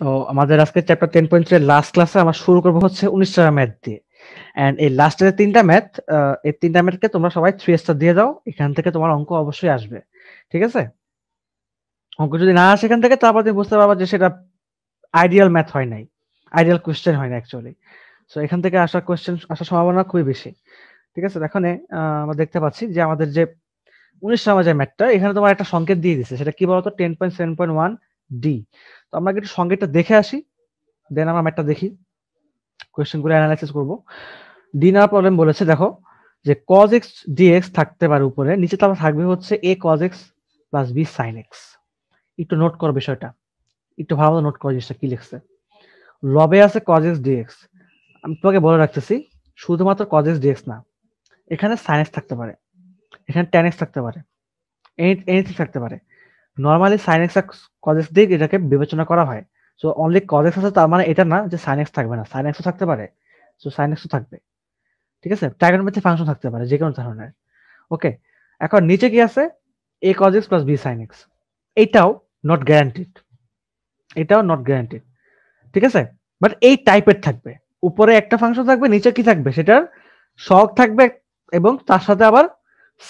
তো আমাদের আজকে চ্যাপ্টার টেন পয়েন্ট এর লাস্ট ক্লাসে আমরা শুরু করব হচ্ছে উনিশটা ম্যাথ দিয়ে অ্যান্ড এই লাস্টের তিনটা ম্যাথ এই তিনটা ম্যাথকে তোমরা সবাই থ্রি স্টার দিয়ে দাও এখান থেকে তোমার অঙ্ক অবশ্যই আসবে ঠিক আছে অঙ্ক যদি না আসে এখান থেকে তারপর তুমি বুঝতে পারবা যে সেটা আইডিয়াল ম্যাথ হয় নাই আইডিয়াল কোয়েশ্চেন হয় না অ্যাকচুয়ালি সো এখান থেকে আসার কোয়েশ্চেন আসার সম্ভাবনা খুবই বেশি ঠিক আছে এখানে আমরা দেখতে পাচ্ছি যে আমাদের যে উনিশ সমাজের যে ম্যাথটা এখানে তোমার একটা সংকেত দিয়ে দিচ্ছে সেটা কি বলতো ten point seven point one D তো আমরা একটু সংকেতটা দেখে আসি দেন আমরা ম্যাটটা দেখি গুলো অ্যানালাইসিস করব ডি না প্রবলেম বলেছে দেখো যে কজ এক্স ডিএক্স থাকতে পারে উপরে নিচে আমরা থাকবে হচ্ছে A cos x plus B sine x একটু নোট করো বিষয়টা একটু ভালো নোট করো জিনিসটা কি লিখছে লবে আছে cos x ডিএক্স আমি তোমাকে বলে রাখতেছি শুধুমাত্র cos x ডিএক্স না এখানে sin x থাকতে পারে এখানে টেন এক্স থাকতে পারে এনিথিং থাকতে পারে নর্মালি সাইন এক্স কজেক্স দিয়ে এটাকে বিবেচনা করা হয় সো অনলি কজেক্স আছে তার মানে এটা না যে সাইন এক্স থাকবে না সাইন এক্সও থাকতে পারে সো সাইন এক্সও থাকবে ঠিক আছে ট্রাইগোনোমেট্রিক ফাংশন থাকতে পারে যে কোনো ধরনের ওকে এখন নিচে কি আছে A cos x plus B sine x এটাও নট গ্যারান্টিড এটাও নট গ্যারান্টিড ঠিক আছে বাট এই টাইপের থাকবে উপরে একটা ফাংশন থাকবে নিচে কি থাকবে সেটার শখ থাকবে এবং তার সাথে আবার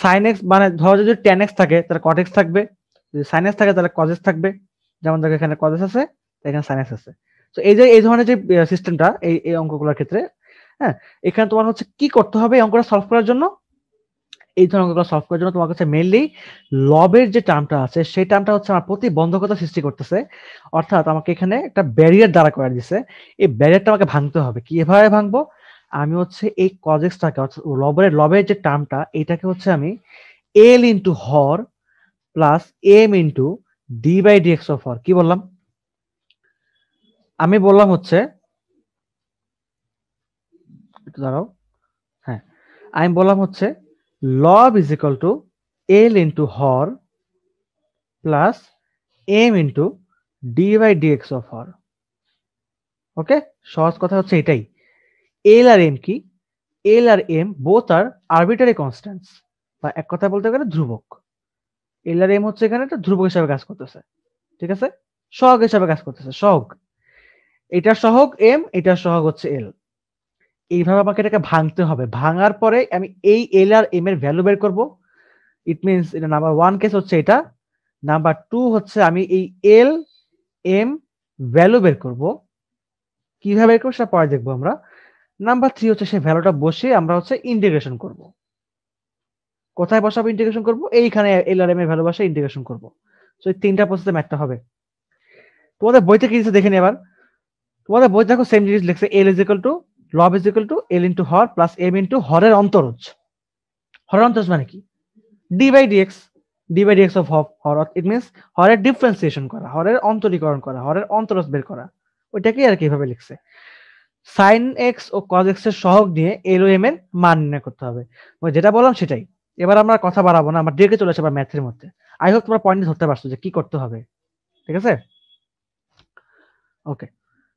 সাইন এক্স মানে ধরো যদি টেন এক্স থাকে তার কট এক্স থাকবে যদি সাইনাস থাকে তাহলে কজেস থাকবে যেমন দেখো এখানে কজেস আছে এখানে সাইনাস আছে তো এই যে এই ধরনের যে সিস্টেমটা এই এই অঙ্কগুলোর ক্ষেত্রে হ্যাঁ এখানে তোমার হচ্ছে কি করতে হবে এই অঙ্কটা সলভ করার জন্য এই ধরনের অঙ্কগুলো সলভ করার জন্য তোমার কাছে মেনলি লবের যে টার্মটা আছে সেই টার্মটা হচ্ছে আমার প্রতিবন্ধকতা সৃষ্টি করতেছে অর্থাৎ আমাকে এখানে একটা ব্যারিয়ার দ্বারা করে দিছে এই ব্যারিয়ারটা আমাকে ভাঙতে হবে কিভাবে ভাঙবো আমি হচ্ছে এই কজেক্সটাকে অর্থাৎ লবের লবের যে টার্মটা এটাকে হচ্ছে আমি এল ইন্টু হর plus M into D by D x of আর কি বললাম আমি বললাম হচ্ছে দাঁড়াও হ্যাঁ আমি বললাম হচ্ছে লব is equal to L into হর plus M into D by D x of হর ওকে সহজ কথা হচ্ছে এটাই এল আর এম কি এল আর M both are arbitrary constants বা এক কথা বলতে গেলে ধ্রুবক এল আর এম হচ্ছে এখানে একটা ধ্রুবক হিসাবে কাজ করতেছে ঠিক আছে সহগ হিসাবে কাজ করতেছে সহগ এটা সহগ এম এটা সহগ হচ্ছে এল এইভাবে আমাকে এটাকে ভাঙতে হবে ভাঙার পরে আমি এই এল আর এম এর ভ্যালু বের করব ইট মিনস এটা নাম্বার ওয়ান কেস হচ্ছে এটা নাম্বার টু হচ্ছে আমি এই এল এম ভ্যালু বের করব কিভাবে বের করবো সেটা পরে দেখবো আমরা নাম্বার থ্রি হচ্ছে সেই ভ্যালুটা বসে আমরা হচ্ছে ইন্টিগ্রেশন করবো কোথায় বসাবো ইন্টিগ্রেশন করবো এইখানে এলআরএম এর ভ্যালু বসে ইন্টিগ্রেশন করবো তো এই তিনটা প্রসেসে ম্যাথটা হবে তোমাদের বইতে কি দেখে নি এবার তোমাদের বই দেখো সেম জিনিস লিখছে এল ইজ ইকুয়াল টু লব is equal to L into হর প্লাস এম ইন্টু হরের অন্তরজ হরের অন্তরজ মানে কি D by D x D by dx of হর ইট মিনস হরের ডিফারেন্সিয়েশন করা হরের অন্তরীকরণ করা হরের অন্তরজ বের করা ওইটাকেই আর কিভাবে লিখছে সাইন এক্স ও কজ এক্স এর সহগ নিয়ে এল ও এম এর মান নির্ণয় করতে হবে যেটা বললাম সেটাই এবার আমরা কথা বাড়াবো না আমার ডেকে চলে আসবো ম্যাথের মধ্যে আই হোক তোমার পয়েন্ট ধরতে পারছো যে কি করতে হবে ঠিক আছে ওকে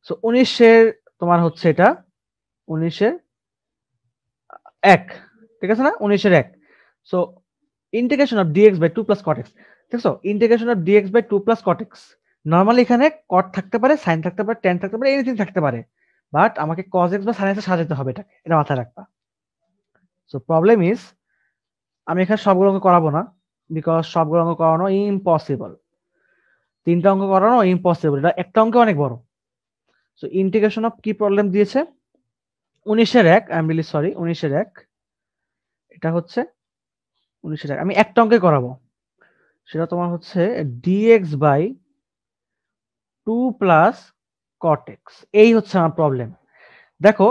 সো উনিশের তোমার হচ্ছে এটা উনিশের এক ঠিক আছে না উনিশের এক so integration of dx by two plus cot x আছে integration of dx by two plus cot x normally এখানে কট থাকতে পারে সাইন থাকতে পারে টেন থাকতে পারে এনিথিং থাকতে পারে বাট আমাকে কজ এক্স বা সাইন এক্স সাজাতে হবে এটা এটা মাথায় রাখবা সো প্রবলেম ইজ আমি এখানে সবগুলো অঙ্ক করাবো না বিকজ সবগুলো অঙ্ক করানো ইম্পসিবল তিনটা অঙ্ক করানো ইম্পসিবল এটা একটা অঙ্কে অনেক বড় সো ইন্টিগ্রেশন অফ কি প্রবলেম দিয়েছে উনিশের এক আই এম রিলি সরি উনিশের এক এটা হচ্ছে উনিশের এক আমি একটা অঙ্কে করাবো সেটা তোমার হচ্ছে D x by two plus cot x এই হচ্ছে আমার প্রবলেম দেখো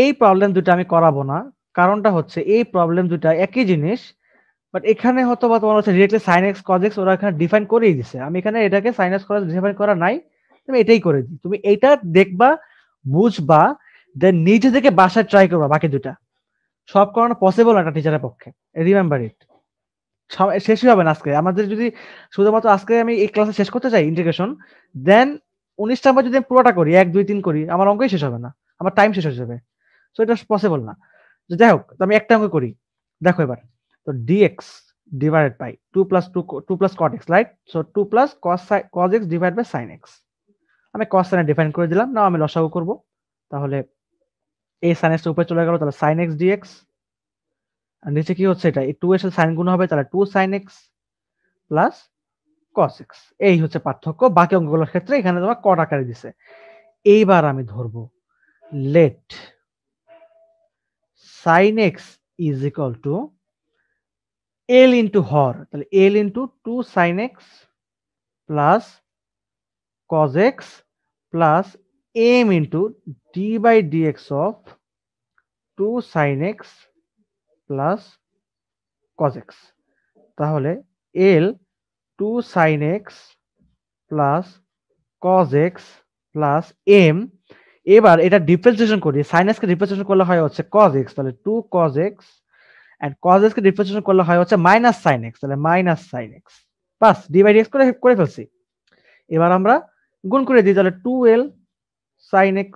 এই প্রবলেম দুটা আমি করাবো না কারণটা হচ্ছে এই প্রবলেম দুটা একই জিনিস বাট এখানে হয়তো বা তোমার হচ্ছে directly sine x cos x ওরা এখানে ডিফাইন করেই দিছে আমি এখানে এটাকে সাইন এক্স কজ ডিফাইন করা নাই তুমি এটাই করে দিই তুমি এটা দেখবা বুঝবা দেন নিজে থেকে বাসায় ট্রাই করবা বাকি দুটা সব করানো পসিবল একটা টিচারের পক্ষে রিমেম্বার ইট শেষই হবে না আজকে আমাদের যদি শুধুমাত্র আজকে আমি এই ক্লাসে শেষ করতে চাই ইন্টিগ্রেশন দেন উনিশটা আমরা যদি পুরোটা করি এক দুই তিন করি আমার অঙ্কই শেষ হবে না আমার টাইম শেষ হয়ে যাবে সো এটা পসিবল না যাই হোক আমি একটা অঙ্ক করি দেখো এবার তো D x divided by two plus two two plus cot x right so two plus cos cos x divide by sine x আমি কস সাইনে ডিফাইন করে দিলাম না আমি লসাগু করব তাহলে এই সাইন এক্সটা উপরে চলে গেল তাহলে সাইন এক্স ডিএক্স আর নিচে কি হচ্ছে এটা টু এর সাথে সাইন গুণ হবে তাহলে two sine x plus cos x এই হচ্ছে পার্থক্য বাকি অঙ্কগুলোর ক্ষেত্রে এখানে তোমার কট আকারে দিছে এইবার আমি ধরবো let sin x is equal to L into হর L into 2 sin x plus cos x plus m into d by dx of 2 sin x plus cos x তাহলে L 2 sin x plus cos x plus m এবার এটা differentiation করি সাইনাসকে differentiation করলে হয় হচ্ছে cos x তাহলে 2 cos x and cos x কে differentiation করলে হয় হচ্ছে মাইনাস sin x তাহলে মাইনাস sin x বাস d বাই করে করে ফেলছি এবার আমরা গুণ করে দিই তাহলে 2l sin x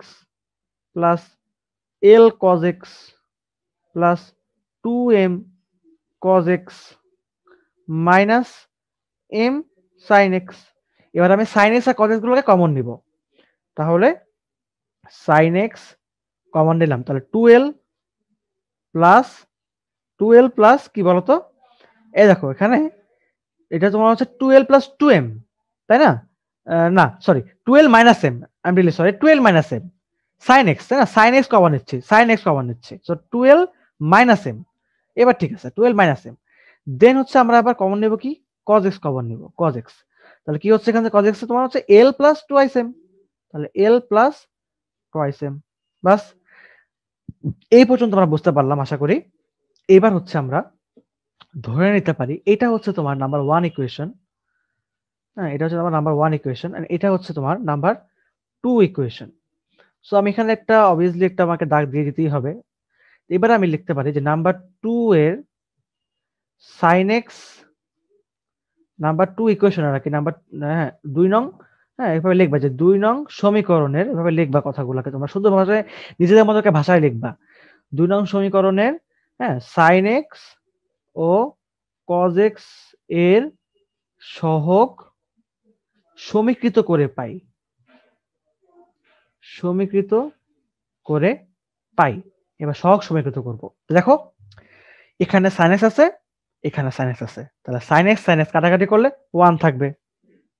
plus l cos x plus 2m cos x minus m sin x এবার আমি sin x আর cos x গুলোকে কমন নিব তাহলে সাইন এক্স কমন নিলাম তাহলে two L plus two L plus কি বলতো এ দেখো এখানে এটা তোমার হচ্ছে two L plus two M তাই না না সরি টুয়েলভ মাইনাস এম আমি really sorry twelve minus M sine X তাই না সাইন এক্স কমন নিচ্ছে সাইন এক্স কমন নিচ্ছে সো টুয়েলভ মাইনাস এম এবার ঠিক আছে টুয়েলভ মাইনাস এম দেন হচ্ছে আমরা আবার কমন নেব কি কজ এক্স কমন নেব কজ এক্স তাহলে কি হচ্ছে এখানে কজ এক্স তোমার হচ্ছে L plus twice M তাহলে এল প্লাস টয়েস বাস এই পর্যন্ত আমরা বুঝতে পারলাম আশা করি এবার হচ্ছে আমরা ধরে নিতে পারি এটা হচ্ছে তোমার নাম্বার ওয়ান ইকুয়েশন হ্যাঁ এটা হচ্ছে তোমার নাম্বার ওয়ান ইকুয়েশন এটা হচ্ছে তোমার নাম্বার টু ইকুয়েশন সো আমি এখানে একটা অবভিয়াসলি একটা আমাকে দাগ দিয়ে দিতেই হবে এবার আমি লিখতে পারি যে নাম্বার টু এর সাইনেক্স নাম্বার টু ইকুয়েশন আর কি নাম্বার হ্যাঁ দুই নং হ্যাঁ এভাবে লিখবা যে দুই নং সমীকরণের এভাবে লিখবা কথাগুলোকে তোমরা শুদ্ধ ভাষায় নিজেদের মতো ভাষায় লিখবা দুই নং সমীকরণের হ্যাঁ সাইন এক্স ও কজ এক্স এর সহক সমীকৃত করে পাই সমীকৃত করে পাই এবার সহক সমীকৃত করব দেখো এখানে সাইন আছে এখানে সাইন আছে তাহলে সাইনেক্স সাইনেস কাটাকাটি করলে ওয়ান থাকবে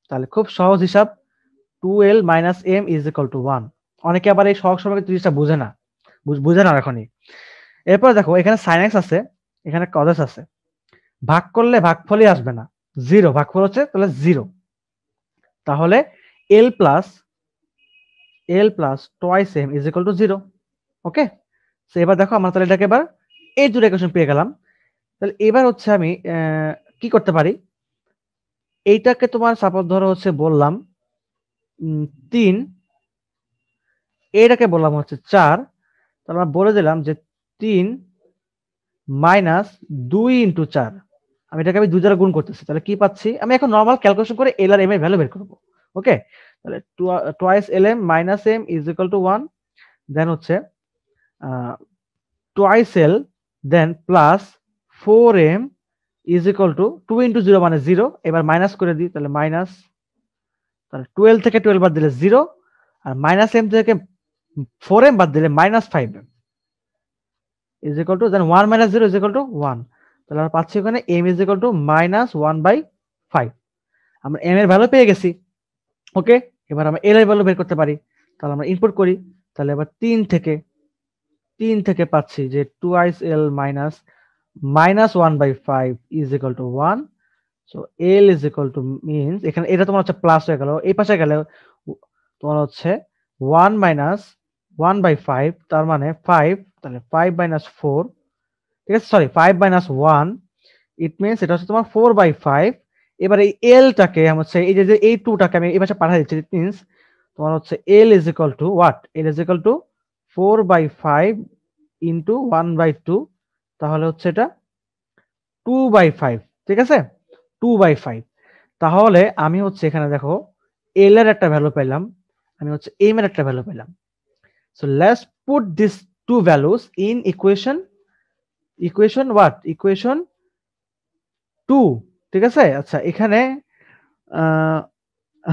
তাহলে খুব সহজ হিসাব two L minus M is to to one অনেকে আবার এই সহগ সম্পর্কে ত্রিভুজটা বুঝে না বুঝে না এখনই এরপর দেখো এখানে x আছে এখানে cos আছে ভাগ করলে ভাগফলই আসবে না জিরো ভাগফল হচ্ছে তাহলে জিরো তাহলে L plus L plus twice M is equal to zero okay so এবার দেখো আমরা তাহলে এটাকে এবার এই দুটো ইকুয়েশন পেয়ে গেলাম তাহলে এবার হচ্ছে আমি কি করতে পারি এইটাকে তোমার সাপোর্ট ধরো হচ্ছে বললাম তিন এটাকে বললাম হচ্ছে চার তাহলে আমরা বলে দিলাম যে তিন মাইনাস দুই ইন্টু চার আমি এটাকে আমি দুই দ্বারা গুণ করতেছি তাহলে কি পাচ্ছি আমি এখন নর্মাল ক্যালকুলেশন করে এল আর এম এর ভ্যালু বের করবো ওকে তাহলে twice L M minus M is equal to one then হচ্ছে twice L then plus four M is equal to two into zero মানে জিরো এবার মাইনাস করে দিই তাহলে মাইনাস তাহলে টুয়েলভ থেকে টুয়েলভ বাদ দিলে জিরো আর মাইনাস এম থেকে ফোর এম বাদ দিলে minus five M is equal to then one minus zero is equal to one তাহলে আমরা পাচ্ছি ওখানে M is equal to minus one by five আমরা এম এর ভ্যালু পেয়ে গেছি ওকে এবার আমরা এল এর ভ্যালু বের করতে পারি তাহলে আমরা ইনপুট করি তাহলে এবার তিন থেকে তিন থেকে পাচ্ছি যে twice L minus minus one by five is equal to one so L is equal to means এখানে এটা তোমার হচ্ছে প্লাস হয়ে গেল এই পাশে গেলে তোমার হচ্ছে one minus one by five তার মানে ফাইভ তাহলে ফাইভ মাইনাস ফোর ঠিক আছে sorry five minus one it means এটা হচ্ছে তোমার ফোর বাই ফাইভ এবার এই এলটাকে হচ্ছে এই যে এই টুটাকে আমি এই পাশে পাঠিয়ে দিচ্ছি ইট মিনস তোমার হচ্ছে L is equal to what L is equal to four by five into one by two তাহলে হচ্ছে এটা টু বাই ফাইভ ঠিক আছে টু বাই ফাইভ তাহলে আমি হচ্ছে এখানে দেখো এল এর একটা ভ্যালু পেলাম আমি হচ্ছে এম এর একটা ভ্যালু পেলাম so let's put this two values in equation equation what equation two ঠিক আছে আচ্ছা এখানে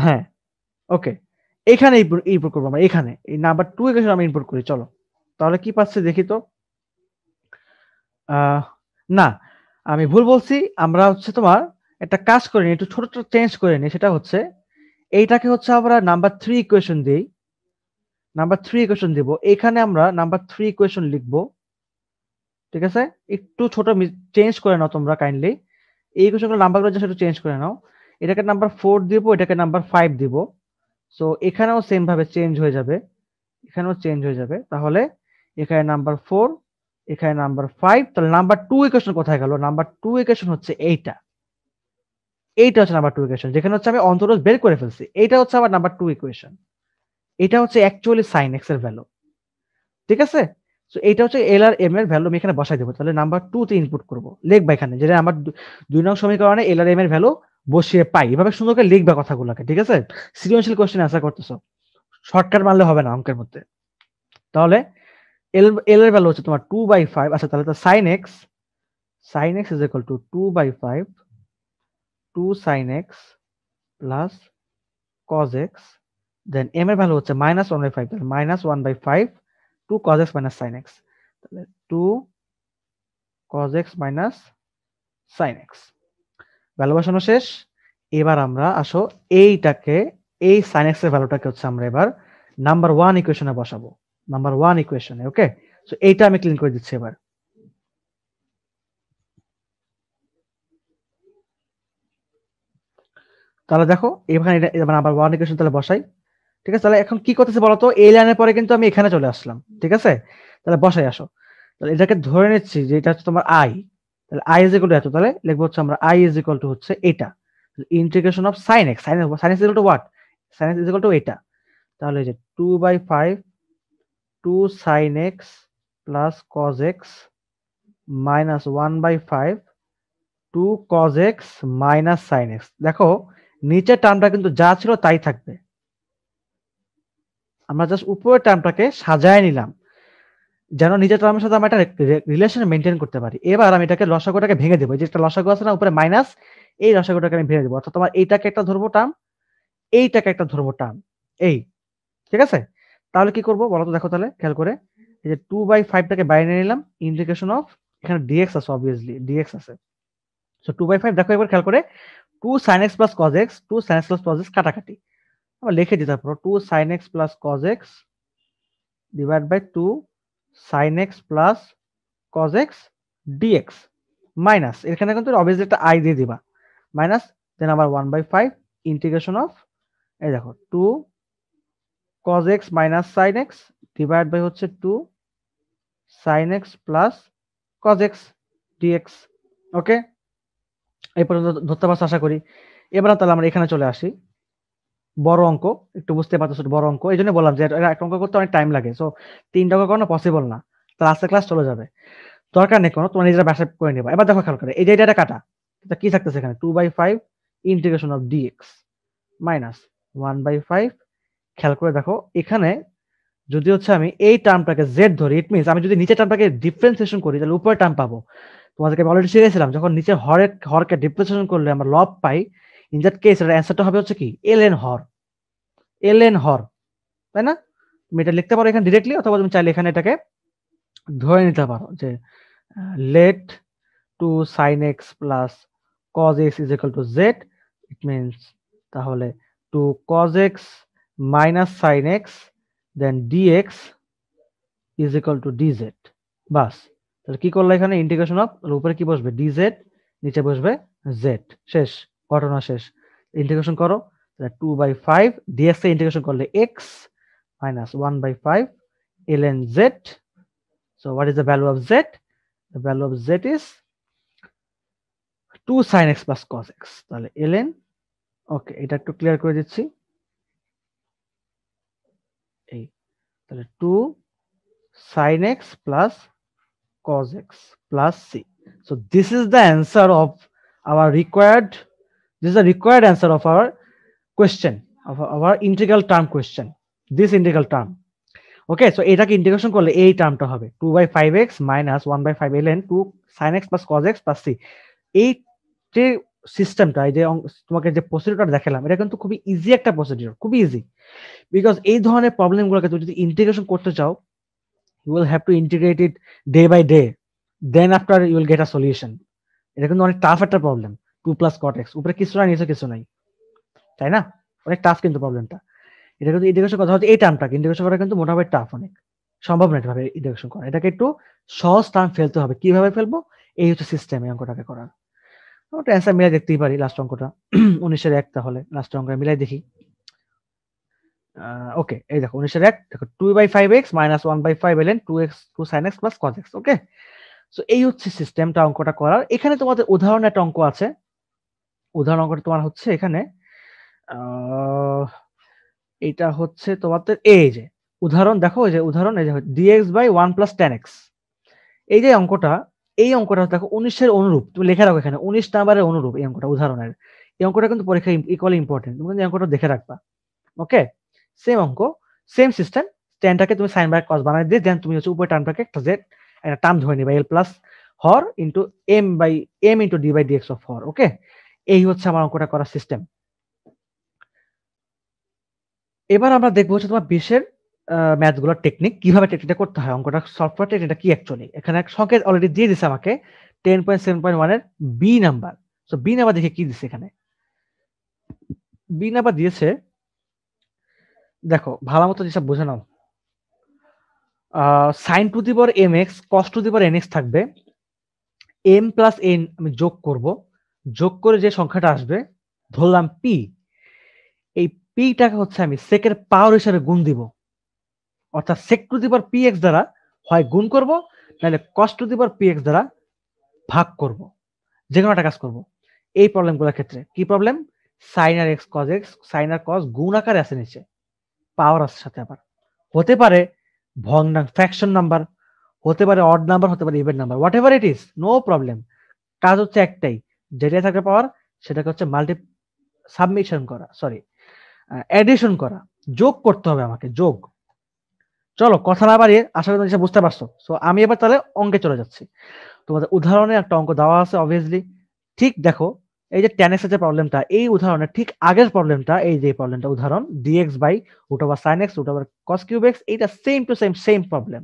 হ্যাঁ ওকে এখানে ইনপুট করবো আমরা এখানে এই নাম্বার টু ইকুয়েশন আমি ইনপুট করি চলো তাহলে কি পাচ্ছে দেখি তো না আমি ভুল বলছি আমরা হচ্ছে তোমার একটা কাজ করে নিই একটু ছোট ছোট চেঞ্জ করে নিই সেটা হচ্ছে এইটাকে হচ্ছে আমরা নাম্বার থ্রি ইকুয়েশন দিই নাম্বার থ্রি ইকুয়েশন দিব এখানে আমরা নাম্বার থ্রি ইকুয়েশন লিখব ঠিক আছে একটু ছোট চেঞ্জ করে নাও তোমরা কাইন্ডলি এই ইকুয়েশনগুলো নাম্বার করে একটু চেঞ্জ করে নাও এটাকে নাম্বার ফোর দিব এটাকে নাম্বার ফাইভ দিব সো এখানেও সেম ভাবে চেঞ্জ হয়ে যাবে এখানেও চেঞ্জ হয়ে যাবে তাহলে এখানে নাম্বার ফোর এখানে নাম্বার ফাইভ তাহলে নাম্বার টু ইকুয়েশন কোথায় গেল নাম্বার টু ইকুয়েশন হচ্ছে এইটা এইটা হচ্ছে নাম্বার টু ইকুয়েশন যেখানে হচ্ছে আমি অন্তরজ বের করে ফেলছি এইটা হচ্ছে আমার নাম্বার টু ইকুয়েশন এটা হচ্ছে অ্যাকচুয়ালি সাইন এক্স এর ভ্যালু ঠিক আছে তো এটা হচ্ছে এল আর এম এর ভ্যালু আমি এখানে বসাই দেবো তাহলে নাম্বার টু তে ইনপুট করবো লিখবা এখানে যেটা আমার দুই নং সমীকরণে এল আর এম এর ভ্যালু বসিয়ে পাই এভাবে সুন্দর করে লিখবা কথাগুলোকে ঠিক আছে সৃজনশীল কোয়েশ্চেন আশা করতেছ শর্টকাট মারলে হবে না অঙ্কের মধ্যে তাহলে এল এল এর ভ্যালু হচ্ছে তোমার টু বাই ফাইভ আচ্ছা তাহলে তো sine X sine X is equal to two by five two sine x plus cos X then M এর ভ্যালু হচ্ছে মাইনাস ওয়ান ফাইভ তাহলে minus one by five two cos X minus তাহলে two cos X minus sine X value বসানো শেষ এবার আমরা আসো এইটাকে এই সাইন এক্স এর ভ্যালুটাকে হচ্ছে আমরা এবার নাম্বার ওয়ান ইকুয়েশনে বসাবো নাম্বার ওয়ান ইকুয়েশনে ওকে সো এইটা আমি ক্লিন করে দিচ্ছি এবার তাহলে দেখো এখানে মানে আবার ওয়ান ইকুয়েশন তাহলে বসাই ঠিক আছে তাহলে এখন কি করতেছে বলতো এই লাইনের পরে কিন্তু আমি এখানে চলে আসলাম ঠিক আছে তাহলে বসাই আসো তাহলে এটাকে ধরে নিচ্ছি যে এটা হচ্ছে তোমার আই তাহলে আই ইজ ইকুয়াল টু এত তাহলে লিখবো হচ্ছে আমরা আই ইজ ইকুয়াল টু হচ্ছে এটা integration of sine X sine sine is equal to what sine X is equal to এটা তাহলে যে two by five two sine x plus cos X minus one by five two cos X minus sine X দেখো নিচের টার্মটা কিন্তু যা ছিল তাই থাকবে আমরা জাস্ট উপরের টার্মটাকে সাজায় নিলাম যেন নিজের টার্মের সাথে আমরা একটা রিলেশন মেনটেন করতে পারি এবার আমি এটাকে লসাগুটাকে ভেঙে দেবো যে একটা লসাগু আছে না উপরে মাইনাস এই লসাগুটাকে আমি ভেঙে দেবো অর্থাৎ তোমার এইটাকে একটা ধরবো টার্ম এইটাকে একটা ধরবো টার্ম এই ঠিক আছে তাহলে কি করবো বলো তো দেখো তাহলে খেয়াল করে এই যে টু বাই ফাইভটাকে বাইরে নিয়ে নিলাম ইন্ডিকেশন অফ এখানে ডিএক্স আছে অবভিয়াসলি ডিএক্স আছে সো টু বাই ফাইভ দেখো এবার খেয়াল করে two sine x plus cos X two sine x plus cos X কাটাকাটি আমরা লিখে দিতে তারপর two sine x plus cos x divide by two sine x plus cos X D X minus এখানে কিন্তু অবভিয়াসলি একটা আই দিয়ে দিবা মাইনাস দেন আবার one by five integration of এই দেখো two cos X minus sine X divide by হচ্ছে two sine x plus cos X D X okay এই পর্যন্ত ধরতে পারছো আশা করি এবার তাহলে আমরা এখানে চলে আসি বড় অঙ্ক একটু বুঝতে পারতেছো বড় অঙ্ক এই জন্য বললাম যে এক অঙ্ক করতে অনেক টাইম লাগে সো তিনটা অঙ্ক করানো পসিবল না তাহলে আস্তে ক্লাস চলে যাবে দরকার নেই কোনো তোমার নিজেরা ব্যাসা করে নেবা এবার দেখো খেয়াল করে এই যে এটা কাটা তো কি থাকতেছে এখানে two by five integration of D X minus one by five খেয়াল করে দেখো এখানে যদি হচ্ছে আমি এই টার্মটাকে জেড ধরি ইট মিনস আমি যদি নিচের টার্মটাকে ডিফারেন্সিয়েশন করি তাহলে উপরে টার্ম পাবো তোমাদেরকে আমি অলরেডি শিখেছিলাম যখন নিচের হরের হরকে ডিপ্রেশন করলে আমরা লব পাই ইন দ্যাট কেস এটার অ্যান্সারটা হবে হচ্ছে কি এল এন হর এল এন হর তাই না তুমি এটা লিখতে পারো এখানে ডিরেক্টলি অথবা তুমি চাইলে এখানে এটাকে ধরে নিতে পারো যে let two sine x plus cos X is equal to Z it means তাহলে two cos X minus sine X then D X is equal to D Z বাস তাহলে কি করলো এখানে ইন্টিগ্রেশন অফ উপরে কি বসবে ডিজেড নিচে বসবে জেড শেষ ঘটনা শেষ ইন্টিগ্রেশন করো তাহলে two by five D X integration করলে X minus one by five L N Z so what is the value of Z the value of Z is two sine x plus cos X তাহলে L N ওকে এটা একটু clear করে দিচ্ছি এই তাহলে two sine x plus cos x plus c. So this is the answer of our required, this is the required answer of our question, of our integral term question, this integral term. Okay so এটাকে integration করলে এই টার্মটা হবে two by five X minus one by five L N two sine x plus cos x plus C এই যে সিস্টেমটা এই যে তোমাকে যে প্রসিডিউরটা দেখালাম এটা কিন্তু খুবই ইজি একটা প্রসিডিউর খুবই ইজি বিকজ এই ধরনের প্রবলেমগুলোকে তুমি যদি ইন্টিগ্রেশন করতে চাও you will have to integrate it day by day then after you will get a solution এটা কিন্তু অনেক টাফ একটা problem two plus cot X উপরে কিছু না নিয়েছে কিছু নাই তাই না অনেক টাফ কিন্তু প্রবলেমটা এটা কিন্তু ইন্টিগ্রেশন কথা হচ্ছে এই টার্মটা ইন্টিগ্রেশন করা কিন্তু মোটামুটি টাফ অনেক সম্ভব না এভাবে ইন্টিগ্রেশন করা এটাকে একটু সহজ টার্ম ফেলতে হবে কিভাবে ফেলবো এই হচ্ছে সিস্টেম এই অঙ্কটাকে করার ওটা অ্যান্সার মিলাই দেখতেই পারি লাস্ট অঙ্কটা উনিশের এক তাহলে লাস্ট অঙ্কটা মিলাই দেখি ওকে এই দেখো উনিশের এক দেখো two by five X minus one by five L N two X two sine x plus cos X okay so এই হচ্ছে সিস্টেমটা অঙ্কটা করার এখানে তোমাদের উদাহরণ একটা অঙ্ক আছে উদাহরণ অঙ্কটা তোমার হচ্ছে এখানে এটা হচ্ছে তোমাদের এ যে উদাহরণ দেখো যে উদাহরণ এই যে D X by one plus ten X এই যে অঙ্কটা এই অঙ্কটা দেখো উনিশের অনুরূপ তুমি লেখা রাখো এখানে উনিশ নাম্বারের অনুরূপ এই অঙ্কটা উদাহরণের এই অঙ্কটা কিন্তু পরীক্ষা ইকুয়ালি ইম্পর্টেন্ট তুমি কিন্তু এই অঙ্কটা দেখে রাখবা ওকে সেম অঙ্ক সেম সিস্টেম টেনটাকে তুমি সাইন বাই কস বানাই দিয়ে দেন তুমি হচ্ছে উপরে টার্মটাকে একটা জেড একটা টার্ম ধরে নিবা এল প্লাস হর into M by M into D by dx of হর ওকে এই হচ্ছে আমার অঙ্কটা করার সিস্টেম এবার আমরা দেখবো হচ্ছে তোমার বিশের ম্যাথগুলোর টেকনিক কিভাবে টেকনিকটা করতে হয় অঙ্কটা সফটওয়্যার টেকনিকটা কি অ্যাকচুয়ালি এখানে এক সংকেত অলরেডি দিয়ে দিছে আমাকে টেন পয়েন্ট সেভেন পয়েন্ট ওয়ানের বি নাম্বার তো বি নাম্বার দেখে কি দিছে এখানে বি নাম্বার দিয়েছে দেখো ভালো মতো যেসব বুঝে নাও sign to the power M X cos to the power N X থাকবে এম প্লাস এন আমি যোগ করব যোগ করে যে সংখ্যাটা আসবে ধরলাম পি এই পিটাকে হচ্ছে আমি সেকের পাওয়ার হিসাবে গুণ দিব অর্থাৎ সেক টু দি পর পি এক্স দ্বারা হয় গুণ করব নাহলে কস টু দি পর পি এক্স দ্বারা ভাগ করব যে কোনো একটা কাজ করব এই প্রবলেমগুলোর ক্ষেত্রে কি প্রবলেম সাইন আর এক্স কজ এক্স সাইন আর কজ গুণ আকারে আসে নিচে পাওয়ার আছে সাথে আবার হতে পারে ভগ্নাং ফ্যাকশন নাম্বার হতে পারে অড নাম্বার হতে পারে event number whatever it is no problem কাজ হচ্ছে একটাই যেটা থাকে পাওয়ার সেটাকে হচ্ছে মাল্টি সাবমিশন করা সরি অ্যাডিশন করা যোগ করতে হবে আমাকে যোগ চলো কথা না বাড়িয়ে আশা করি বুঝতে পারছো সো আমি এবার তাহলে অঙ্কে চলে যাচ্ছি তোমাদের উদাহরণে একটা অঙ্ক দেওয়া আছে অবভিয়াসলি ঠিক দেখো এই যে tan এর যে প্রবলেমটা এই উদাহরণের ঠিক আগের প্রবলেমটা এই যে প্রবলেমটা উদাহরণ D X by root over sin x root over cube X এইটা same to same same problem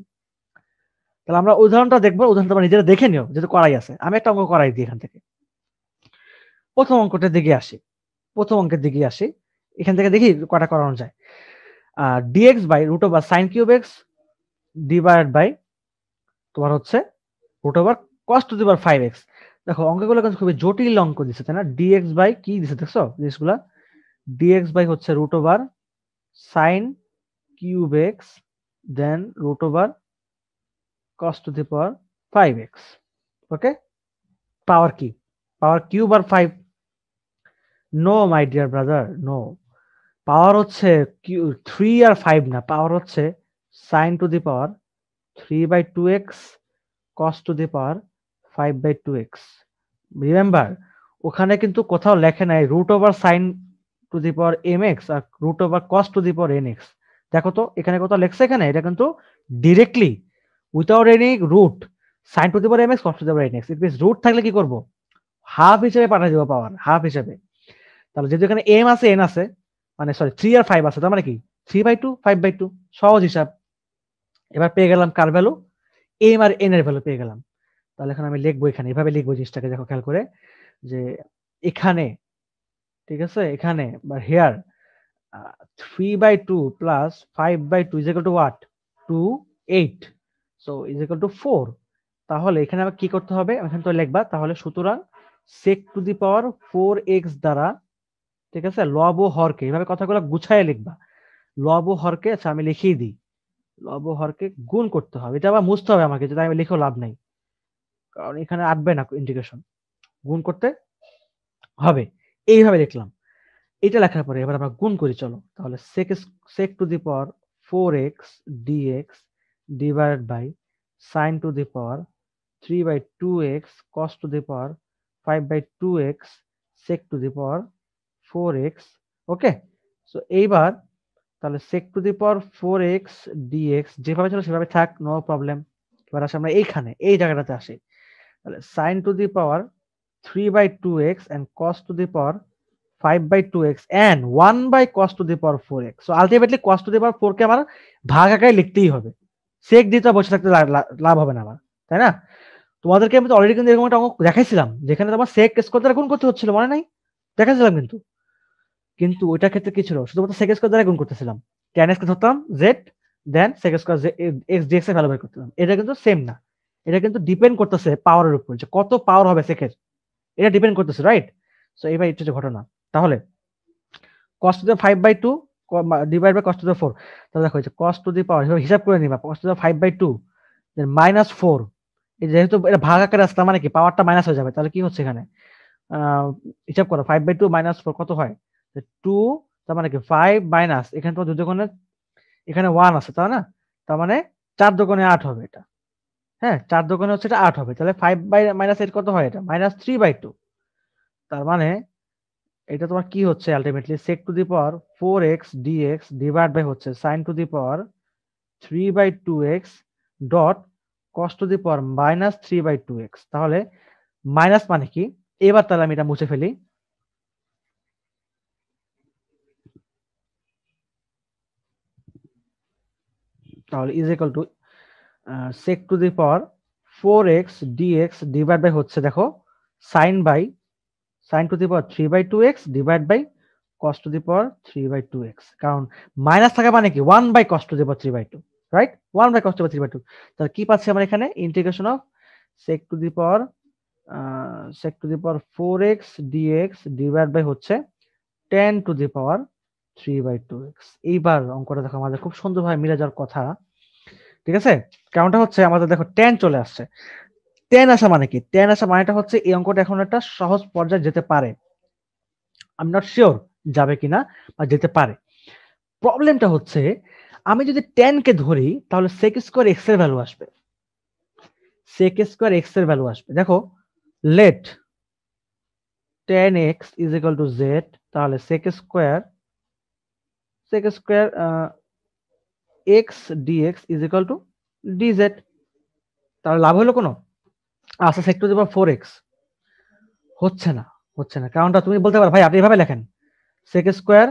তাহলে আমরা উদাহরণটা দেখবো উদাহরণটা আমরা নিজেরা দেখে নিও যেহেতু করাই আছে আমি একটা অঙ্ক করাই দিই এখান থেকে প্রথম অঙ্কটার দিকে আসি প্রথম অঙ্কের দিকে আসি এখান থেকে দেখি কটা করানো যায় D X by root over sine cube X divide by তোমার হচ্ছে root over cos to the power five X দেখো অঙ্কগুলো কিন্তু খুবই জটিল অঙ্ক দিছে তাই না ডিএক্স বাই কি দিছে দেখছো জিনিসগুলা ডিএক্স বাই হচ্ছে root over sine cube X then root over cos to the power five X okay power কি পাওয়ার কিউব আর five no my dear brother no power হচ্ছে কিউ থ্রি আর five না পাওয়ার হচ্ছে sine to the power three by two X cos to the power five by two X remember ওখানে কিন্তু কোথাও লেখে নাই root over sine to the power M X আর root over cos to the power N X দেখো তো এখানে কোথাও লেখছে এখানে এটা কিন্তু directly without any root sine to the power M X cos the power nx it X it root থাকলে কি করব হাফ হিসেবে পাঠা দিব পাওয়ার হাফ হিসেবে তাহলে যেহেতু এখানে এম আছে এন আছে মানে সরি থ্রি আর ফাইভ আছে তার মানে কি three by two five by two সহজ হিসাব এবার পেয়ে গেলাম কার ভ্যালু এম আর এন এর ভ্যালু পেয়ে গেলাম তাহলে এখন আমি লিখবো এখানে এভাবে লিখবো জিনিসটাকে দেখো খেয়াল করে যে এখানে ঠিক আছে এখানে বা here three by two plus five by two is two what two eight so is two four তাহলে এখানে আমাকে কি করতে হবে এখানে তো লিখবা তাহলে সুতরাং sec to the power four X দ্বারা ঠিক আছে লব ও হরকে এভাবে কথাগুলো গুছায় লিখবা লব ও হরকে আচ্ছা আমি লিখিয়ে দিই লব ও হরকে গুণ করতে হবে এটা আবার মুছতে হবে আমাকে যেটা আমি লিখেও লাভ নাই কারণ এখানে আটবে না ইন্টিগ্রেশন গুণ করতে হবে এইভাবে দেখলাম এটা লেখার পরে এবার আমরা গুণ করি চলো তাহলে sec sec to the power four x dx divide by sine to the power three by two X cos to the power five by two X sec to the power four X okay so এইবার তাহলে sec to the power four x D X যেভাবে চলো সেভাবে থাক no problem এবার আসে আমরা এইখানে এই জায়গাটাতে আসি তাহলে sine to the power three by two x and cos to the power five by two x and one by cos to the power four x so ultimately cos to the power ফোরকে আমার ভাগ আকারে লিখতেই হবে সেক দিতে বসে থাকতে লাভ হবে না আমার তাই না তোমাদেরকে আমি তো অলরেডি কিন্তু এরকম একটা অঙ্ক দেখাইছিলাম যেখানে তোমার সেক কেস দ্বারা গুণ করতে হচ্ছিল মনে নাই দেখাইছিলাম কিন্তু কিন্তু ওইটার ক্ষেত্রে কি ছিল শুধুমাত্র সেক স্কোয়ার দ্বারা গুণ করতেছিলাম ট্যান স্কোয়ার ধরতাম z then sec square x dx এর ভ্যালু বের করতাম এটা কিন্তু সেম না এটা কিন্তু ডিপেন্ড করতেছে পাওয়ারের উপর যে কত পাওয়ার হবে শেখের এটা ডিপেন্ড করতেছে রাইট সো এবার এটা হচ্ছে ঘটনা তাহলে cos to the five by two divide by cos to the four তাহলে দেখো যে কস্ট টু দি পাওয়ার হিসাব করে নিবা cos to the five by two minus four যেহেতু এটা ভাগ আকারে আসতে মানে কি পাওয়ারটা মাইনাস হয়ে যাবে তাহলে কি হচ্ছে এখানে হিসাব করো five by two minus four কত হয় টু তার মানে কি ফাইভ মাইনাস এখানে তোমার দুদকোণে এখানে ওয়ান আছে তাই না তার মানে চার দোকানে আট হবে এটা হ্যাঁ চার দোকানে হচ্ছে এটা আট হবে তাহলে ফাইভ বাই মাইনাস এইট কত হয় এটা মাইনাস থ্রি বাই টু তার মানে এটা তোমার কি হচ্ছে ultimately sec to the power four x D x divide by হচ্ছে sine to the power three by two x dot cos to the power minus three by two x তাহলে minus মানে কি এবার তাহলে আমি এটা মুছে ফেলি তাহলে is equal to sec to the power four x dx divide by হচ্ছে দেখো sine by sine to the power three by two x cos by the to the by three by two x কারণ minus থাকে মানে কি one by cos to the power three by two right one by cos to the power three by two তাহলে কি পাচ্ছি আমরা এখানে integration of sec to the power sec to the power four x dx divide by হচ্ছে tan to the power three by two x এইবার অঙ্কটা দেখো আমাদের খুব সুন্দরভাবে মিলে যাওয়ার কথা ঠিক আছে কারণটা হচ্ছে আমাদের দেখো টেন চলে আসছে টেন আসা মানে কি টেন আসা মানেটা হচ্ছে এই অঙ্কটা এখন একটা সহজ পর্যায়ে যেতে পারে আমি নট শিওর যাবে কিনা বা যেতে পারে প্রবলেমটা হচ্ছে আমি যদি টেনকে ধরি তাহলে সেক স্কোয়ার এক্স এর ভ্যালু আসবে সেক স্কোয়ার এক্স এর ভ্যালু আসবে দেখো let tan x is equal to z তাহলে sec square sec square x dx is equal to dz তার লাভ হলো কোনো আচ্ছা সেক্টর দেবার ফোর এক্স হচ্ছে না হচ্ছে না কারণটা তুমি বলতে পারো ভাই আপনি এভাবে লেখেন sec square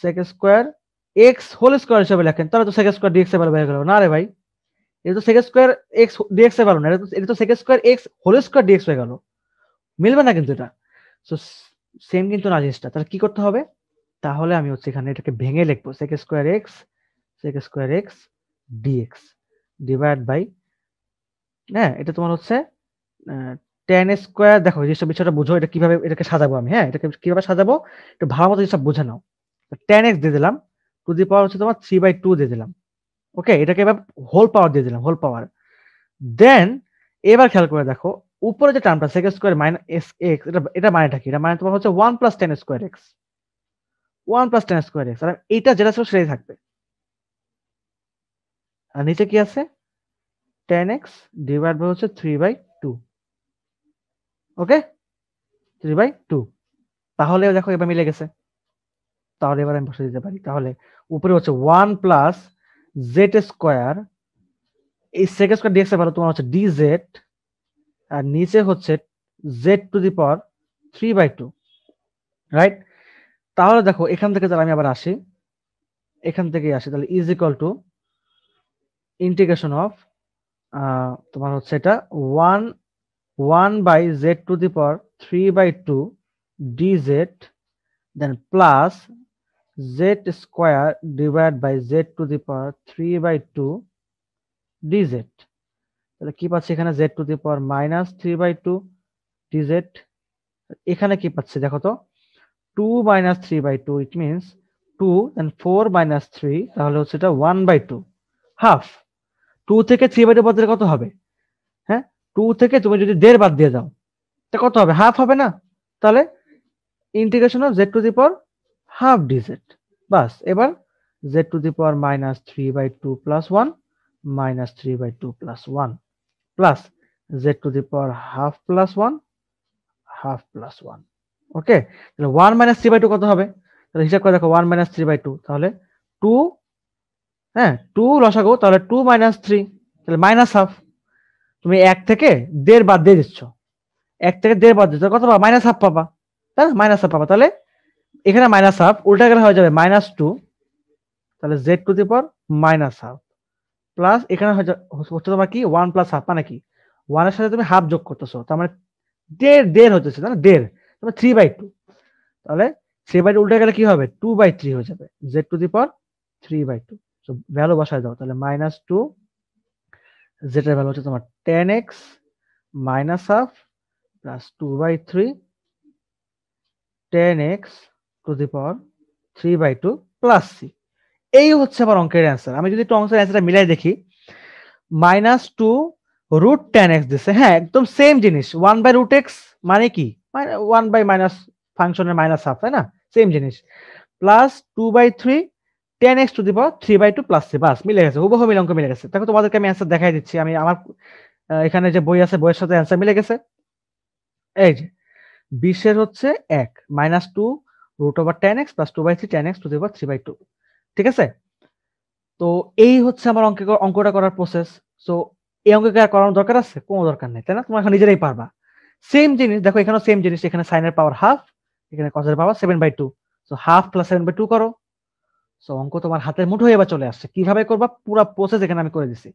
sec square x whole square হিসাবে লেখেন তাহলে তো সেক স্কোয়ার ডিএক্স এভাবে হয়ে গেল না রে ভাই এটা তো সেক স্কোয়ার এক্স ডিএক্স এ পারো না এটা তো sec square x whole square dx হয়ে গেল মিলবে না কিন্তু এটা সো সেম কিন্তু না জিনিসটা তাহলে কি করতে হবে তাহলে আমি হচ্ছে এখানে এটাকে ভেঙে লিখবো sec square x sec square x dx divide by হ্যাঁ এটা তোমার হচ্ছে টেন স্কোয়ার দেখো যেসব বিষয়টা বুঝো এটা কিভাবে এটাকে সাজাবো আমি হ্যাঁ এটাকে কিভাবে সাজাবো একটু ভালো মতো যেসব বুঝে নাও টেন এক্স দিয়ে দিলাম টু দি পাওয়ার হচ্ছে তোমার থ্রি বাই টু দিয়ে দিলাম ওকে এটাকে এবার হোল পাওয়ার দিয়ে দিলাম হোল পাওয়ার দেন এবার খেয়াল করে দেখো উপরে যে টার্মটা সেক স্কোয়ার মাইনাস এক্স এটা এটা মানেটা কি এটা মানে তোমার হচ্ছে one plus tan square x one plus tan square x আর এইটা যেটা ছিল সেটাই থাকবে আর নিচে কি আছে টেন এক্স ডিভাইড বাই হচ্ছে three by two okay three by two তাহলে দেখো এবার মিলে গেছে তাহলে এবার আমি বসে দিতে পারি তাহলে উপরে হচ্ছে ওয়ান প্লাস জেড স্কোয়ার এই সেকেন্ড স্কোয়ার ডিএক্স এর তোমার হচ্ছে ডি জেড আর নিচে হচ্ছে z to the power three by two right তাহলে দেখো এখান থেকে তাহলে আমি আবার আসি এখান থেকে আসি তাহলে is equal to integration of তোমার হচ্ছে এটা one one by z to the power three by two D z then plus z square divide by z to the power three by two D z তাহলে কি পাচ্ছি এখানে z to the power minus three by two D z এখানে কি পাচ্ছি দেখো তো 2 minus 3 by 2 it means 2 and 4 minus 3 তাহলে হচ্ছে এটা 1 by 2 হাফ 2 থেকে 3 by 2 বাদ দিলে কত হবে হ্যাঁ 2 থেকে তুমি যদি দেড় বাদ দিয়ে যাও তা কত হবে হাফ হবে না তাহলে integration of z to the power half dz বাস এবার z to the power minus three by two plus one minus three by two plus one plus z to the power half plus one half plus one okay তাহলে one minus three by two কত হবে তাহলে হিসাব করে দেখো one minus three by two তাহলে two হ্যাঁ two লসাগো তাহলে টু মাইনাস থ্রি তাহলে মাইনাস হাফ তুমি এক থেকে দেড় বাদ দিয়ে দিচ্ছ এক থেকে দেড় বাদ দিচ্ছ কত পাবা মাইনাস হাফ পাবা তাই না মাইনাস হাফ পাবা তাহলে এখানে মাইনাস হাফ উল্টা গেলে হয়ে যাবে মাইনাস টু তাহলে z to the power minus half plus এখানে হচ্ছে তোমার কি ওয়ান প্লাস হাফ মানে কি ওয়ানের সাথে তুমি হাফ যোগ করতেছো তার মানে দেড় দেড় হচ্ছে তাই না দেড় তারপর থ্রি বাই টু তাহলে থ্রি বাই টু উল্টে গেলে কি হবে টু বাই থ্রি হয়ে যাবে Z to the power three by two তো ভ্যালু বসায় দাও তাহলে মাইনাস টু এর ভ্যালু হচ্ছে তোমার tan x minus half plus two by three tan x to the power three by two plus C এই হচ্ছে আমার অঙ্কের অ্যান্সার আমি যদি একটু অংশের অ্যান্সারটা মিলাই দেখি minus two root tan x দিছে হ্যাঁ একদম সেম জিনিস ওয়ান বাই রুট এক্স মানে কি ওয়ান বাই মাইনাস ফাংশনের মাইনাস হাফ তাই না সেম জিনিস plus two by three tan x to the power three by two plus three বাস মিলে গেছে হুবহু মিল অঙ্ক মিলে গেছে দেখো তোমাদেরকে আমি অ্যান্সার দেখাই দিচ্ছি আমি আমার এখানে যে বই আছে বইয়ের সাথে অ্যান্সার মিলে গেছে এই যে বিশের হচ্ছে এক minus two root over tan x plus two by three tan x to the power three by two ঠিক আছে তো এই হচ্ছে আমার অঙ্কের অঙ্কটা করার প্রসেস সো এই অঙ্কে করানোর দরকার আছে কোনো দরকার নেই তাই না তোমরা এখন নিজেরাই পারবা সেম জিনিস দেখো এখানেও সেম জিনিস এখানে সাইনের পাওয়ার হাফ এখানে কজের power seven by two so half plus seven by two করো সো অঙ্ক তোমার হাতের হয়ে এবার চলে আসছে কিভাবে করবা পুরো প্রসেস এখানে আমি করে দিছি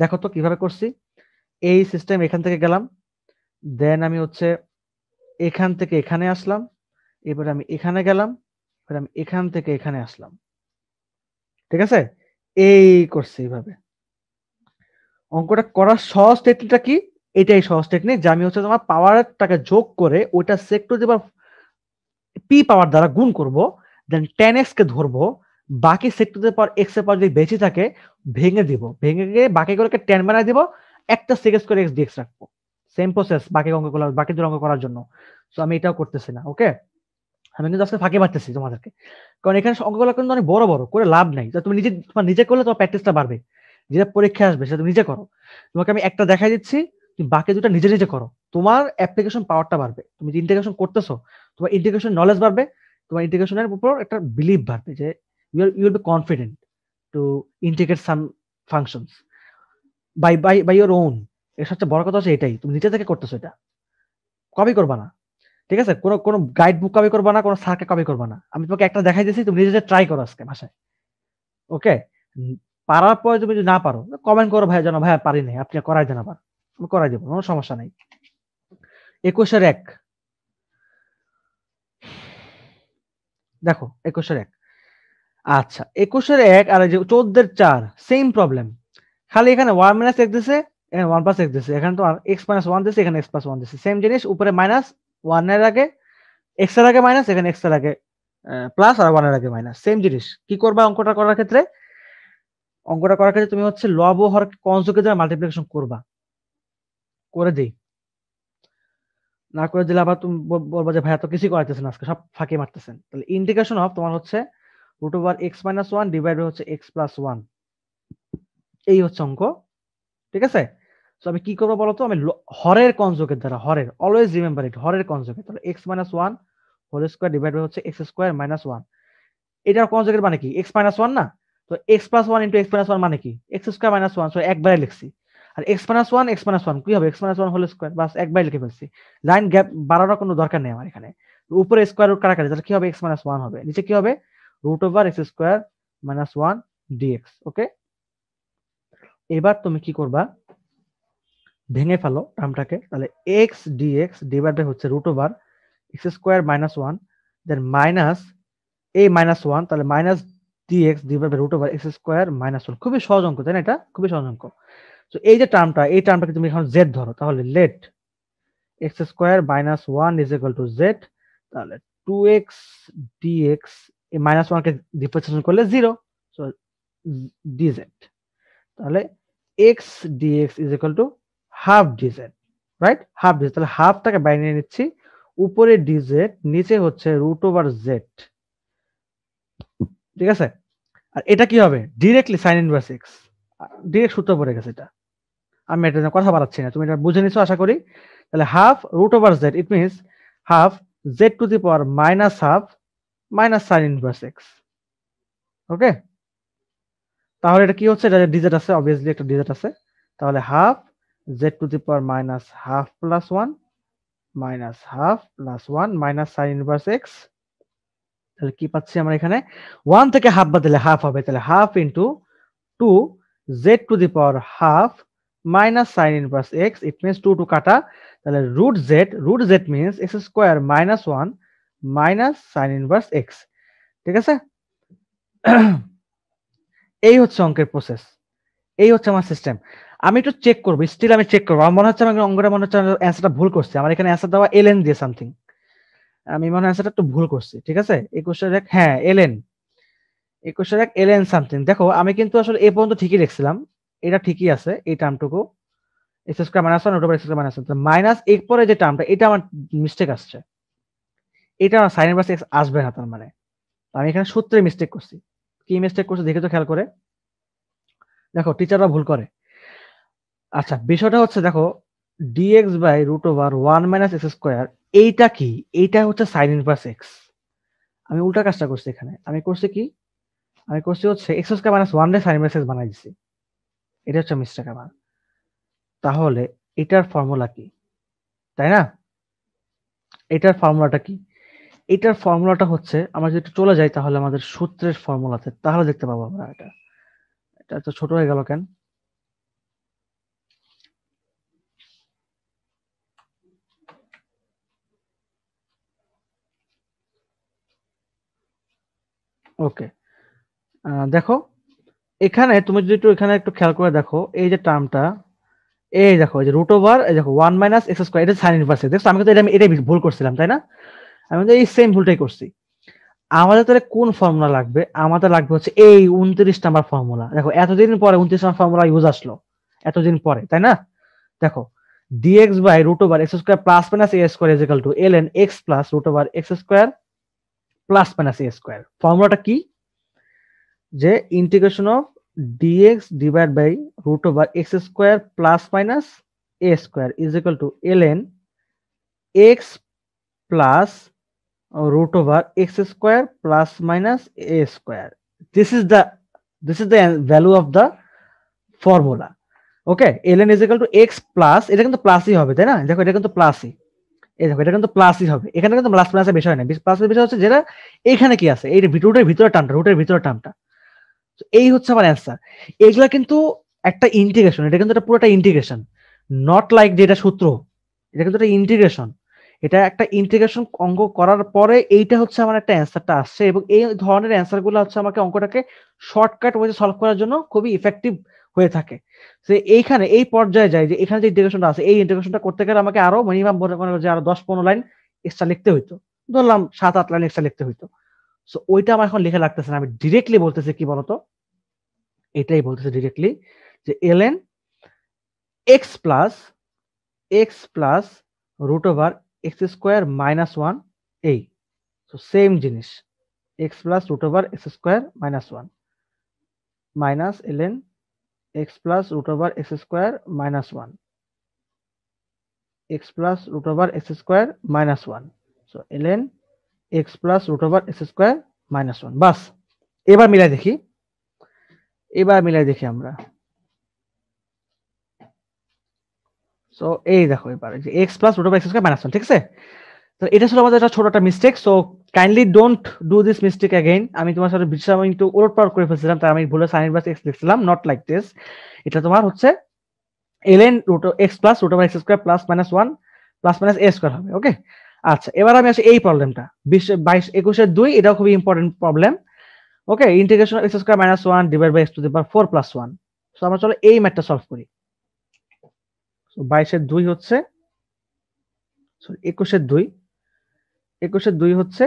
দেখো তো কিভাবে করছি এই সিস্টেম এখান থেকে গেলাম দেন আমি হচ্ছে এখান থেকে এখানে আসলাম এবার আমি এখানে গেলাম এবার আমি এখান থেকে এখানে আসলাম ঠিক আছে এই করছি এইভাবে অঙ্কটা করার সহজ টেকনিকটা কি এটাই সহজ টেকনিক যে আমি হচ্ছে তোমার পাওয়ারটাকে যোগ করে ওইটা সেক্টর দিয়ে পি পাওয়ার দ্বারা গুণ করব দেন টেন এক্স কে ধরবো বাকি সেক্টরদের পর এক্স এর পর যদি বেঁচে থাকে ভেঙে দিব ভেঙে গিয়ে বাকিগুলোকে টেন বানায় দিব একটা সিক্স করে এক্স ডিএক্স রাখবো সেম প্রসেস বাকি অঙ্কগুলো বাকি দুটো অঙ্ক করার জন্য সো আমি এটাও করতেছি না ওকে আমি কিন্তু আজকে ফাঁকে মারতেছি তোমাদেরকে কারণ এখানে অঙ্কগুলো কিন্তু অনেক বড় বড় করে লাভ নাই তুমি নিজে তোমার নিজে করলে তোমার প্র্যাকটিসটা বাড়বে যেটা পরীক্ষা আসবে সেটা তুমি নিজে করো তোমাকে আমি একটা দেখাই দিচ্ছি তুমি বাকি দুটা নিজে নিজে করো তোমার অ্যাপ্লিকেশন পাওয়ারটা বাড়বে তুমি যে ইন্টিগ্রেশন করতেছো তোমার ইন্টিগ্রেশন নলেজ বাড়বে তোমার ইন্টিগ্রেশনের উপর একটা বিলিভ বাড়বে যে you you be confident to integrate some functions by by by your own এর সবচেয়ে বড় কথা হচ্ছে এটাই তুমি নিজে থেকে করতেছো এটা কপি করবা না ঠিক আছে কোনো কোনো গাইড বুক কপি করবা না কোনো সার্কে কপি করবা না আমি তোমাকে একটা দেখাই দিয়েছি তুমি নিজে ট্রাই করো আজকে ভাষায় ওকে পারার পরে তুমি যদি না পারো কমেন্ট করো ভাই জানো ভাই পারি নাই আপনি করাই জানাবার করা যাবে কোনো সমস্যা নাই একুশের এক দেখো একুশের এক আচ্ছা একুশের এক আর যে চোদ্দের চার সেম প্রবলেম খালি এখানে ওয়ান মাইনাস এক দিছে এখানে ওয়ান প্লাস এক দিছে এখানে তো এক্স মাইনাস ওয়ান দিছে এখানে এক্স প্লাস ওয়ান দিছে সেম জিনিস উপরে মাইনাস এর আগে এক্স এর আগে মাইনাস এখানে এক্স এর আগে প্লাস আর ওয়ান এর আগে মাইনাস সেম জিনিস কি করবা অঙ্কটা করার ক্ষেত্রে অঙ্কটা করার ক্ষেত্রে তুমি হচ্ছে লব ও হর দ্বারা মাল্টিপ্লিকেশন করবা করে দেই না করে দিলে আবার তুমি বলবো যে ভাইয়া তো কিছুই করাইতেছেন আজকে সব ফাঁকি মারতেছেন তাহলে ইন্ডিকেশন অফ তোমার হচ্ছে root over x minus one divide হচ্ছে এক্স প্লাস ওয়ান এই হচ্ছে অঙ্ক ঠিক আছে তো আমি কি করবো বলতো আমি হরের কনযোগের দ্বারা হরের অলওয়েজ রিমেম্বার ইট হরের কনযোগে তাহলে x minus one whole square divide হচ্ছে এক্স স্কোয়ার মাইনাস ওয়ান এটার কনজুগেট মানে কি এক্স মাইনাস ওয়ান না তো x plus one into x minus one মানে কি x square minus one so একবারে লিখছি আর x minus one x minus one কি হবে x minus one whole square বাস একবার লিখে ফেলছি লাইন গ্যাপ বাড়ানোর কোনো দরকার নেই আমার এখানে উপরে স্কোয়ার রুট কাটাকাটি তাহলে কি হবে এক্স মাইনাস ওয়ান হবে নিচে কি হবে root over x square minus one dx okay এবার তুমি কি করবা ভেঙে ফেলো টার্মটাকে তাহলে এক্স ডিএক্স ডিভাইড বাই হচ্ছে root over x square minus one then minus এ মাইনাস ওয়ান তাহলে minus dx divide root over x square minus one খুবই সহজ অঙ্ক তাই না এটা খুবই সহজ অঙ্ক তো এই যে টার্মটা এই টার্মটাকে তুমি এখন জেড ধরো তাহলে let x square minus one is equal to z তাহলে টু এক্স ডিএক্স এই মাইনাস ওয়ানকে ডিপ্রেসেশন করলে জিরো সো ডিজেড তাহলে x dx is equal to half dz right half dz তাহলে হাফটাকে বাইরে নিয়ে নিচ্ছি উপরে ডিজেড নিচে হচ্ছে রুট ওভার জেড ঠিক আছে আর এটা কি হবে directly sine inverse x direct সূত্র পড়ে গেছে এটা আমি এটা কথা বাড়াচ্ছি না তুমি এটা বুঝে নিছো আশা করি তাহলে half root over z it means half z to the power minus half minus sine inverse x okay তাহলে এটা কি হচ্ছে এটা ডিজিট আছে অবভিয়াসলি একটা ডিজিট আছে তাহলে half z to the power minus half plus one minus half plus one minus sine inverse x তাহলে কি পাচ্ছি আমরা এখানে ওয়ান থেকে হাফ বাদ দিলে হাফ হবে তাহলে half into two z to the power half minus sine inverse x it means two two কাটা তাহলে root z root z means x square minus one minus sine inverse x ঠিক আছে এই হচ্ছে অঙ্কের প্রসেস এই হচ্ছে আমার সিস্টেম আমি একটু চেক করবো স্টিল আমি চেক করবো আমার মনে হচ্ছে আমি অঙ্কটা মনে হচ্ছে অ্যান্সারটা ভুল করছে আমার এখানে অ্যান্সার দেওয়া এলেন দিয়ে সামথিং আমি মনে হয় অ্যান্সারটা একটু ভুল করছি ঠিক আছে একুশের এক হ্যাঁ এই একুশের এক এলেন সামথিং দেখো আমি কিন্তু আসলে এ পর্যন্ত ঠিকই দেখছিলাম এটা ঠিকই আছে এই টার্মটুকু x square minus one root over x square minus one minus এক পরে যে টার্মটা এটা আমার মিস্টেক আসছে এটা আমার সাইন পাশে এক্স আসবে না তার মানে আমি এখানে সূত্রে মিস্টেক করছি কি মিস্টেক করছি দেখে তো খেয়াল করে দেখো টিচাররা ভুল করে আচ্ছা বিষয়টা হচ্ছে দেখো dx by root over one minus x square এইটা কি এইটা হচ্ছে সাইন ইনভার্স এক্স আমি উল্টা কাজটা করছি এখানে আমি করছি কি আমি করছি হচ্ছে এক্স স্কোয়ার মাইনাস ওয়ান ডে সাইন ইনভার্স এক্স বানাই দিছি এটা হচ্ছে মিশ্র কামান তাহলে এটার ফর্মুলা কি তাই না এটার ফর্মুলাটা কি এটার ফর্মুলাটা হচ্ছে আমরা যদি চলে যাই তাহলে আমাদের সূত্রের ফর্মুলাতে তাহলে দেখতে পাবো আমরা এটা এটা তো ছোট হয়ে গেল কেন ওকে দেখো এখানে তুমি যদি একটু এখানে একটু খেয়াল করে দেখো এই যে টার্মটা এই দেখো এই যে রুট ওভার এই দেখো ওয়ান মাইনাস এক্স স্কোয়ার এটা সাইন ইনভার্স দেখো আমি তো এটা এটাই ভুল করছিলাম তাই না আমি তো এই সেম ভুলটাই করছি আমাদের তাহলে কোন ফর্মুলা লাগবে আমাদের লাগবে হচ্ছে এই উনত্রিশ নাম্বার ফর্মুলা দেখো এতদিন পরে উনত্রিশ নাম্বার ফর্মুলা ইউজ আসলো এতদিন পরে তাই না দেখো dx by root over x square plus minus a square is to l n x plus root over x square plus minus a square ফর্মুলাটা কি যে integration of dx divided by root over x square plus minus a square is equal to ln x plus root over x square plus minus a square this is the this is the value of the formula okay ln is equal to x plus এটা কিন্তু প্লাসই হবে তাই না দেখো এটা কিন্তু প্লাসই এই দেখো এটা কিন্তু প্লাসই হবে এখানে কিন্তু প্লাস প্লাসের বিষয় না প্লাসের বিষয় হচ্ছে যেটা এইখানে কি আছে এই রুটের ভিতরে টার্মটা রুটের ভিতরে টার্মটা এই হচ্ছে আমার অ্যান্সার এগুলা কিন্তু একটা ইন্টিগ্রেশন এটা কিন্তু এটা পুরোটা ইন্টিগ্রেশন নট লাইক যে এটা সূত্র এটা কিন্তু একটা ইন্টিগ্রেশন এটা একটা ইন্টিগ্রেশন অঙ্ক করার পরে এইটা হচ্ছে আমার একটা অ্যান্সারটা আসছে এবং এই ধরনের অ্যান্সারগুলো হচ্ছে আমাকে অঙ্কটাকে শর্টকাট ওয়েজে সলভ করার জন্য খুবই ইফেক্টিভ হয়ে থাকে সে এইখানে এই পর্যায়ে যায় যে এখানে যে ইন্টিগ্রেশনটা আছে এই ইন্টিগ্রেশনটা করতে গেলে আমাকে আরো মিনিমাম মনে করেন যে আরো দশ পনেরো লাইন এক্সট্রা লিখতে হইতো ধরলাম সাত আট লাইন এক্সট্রা লিখতে হইতো সো ওইটা আমার এখন লিখে লাগতেছে না আমি ডিরেক্টলি বলতেছি কি বলতো এটাই বলতেছে ডাইরেক্টলি যে ln x plus x plus root over x square minus 1 এই সো সেম জিনিস x plus root over x square minus 1 minus ln x plus root over x square minus 1 x plus root over x square minus 1 so ln x plus root over x square minus 1 बस এবার মিলাই দেখি এবার মিলাই দেখি আমরা so এই দেখো এবার যে x plus root of x square minus ঠিক আছে তো এটা ছিল আমাদের একটা ছোট একটা mistake so kindly don't do this mistake again আমি তোমার সাথে বিশ্বাস আমি একটু ওলট পার করে ফেলছিলাম তার আমি ভুলে সাইন ইনভার্স এক্স লিখছিলাম নট লাইক দিস এটা তোমার হচ্ছে l n root x plus root of x square plus minus one plus minus a square হবে ওকে আচ্ছা এবার আমি আসি এই প্রবলেমটা বিশ বাইশ একুশের দুই এটাও খুবই important problem okay integration x square minus one divide by x to the power four plus one so আমরা চলো এই ম্যাথটা সলভ করি বাইশের দুই হচ্ছে সরি একুশের দুই একুশের দুই হচ্ছে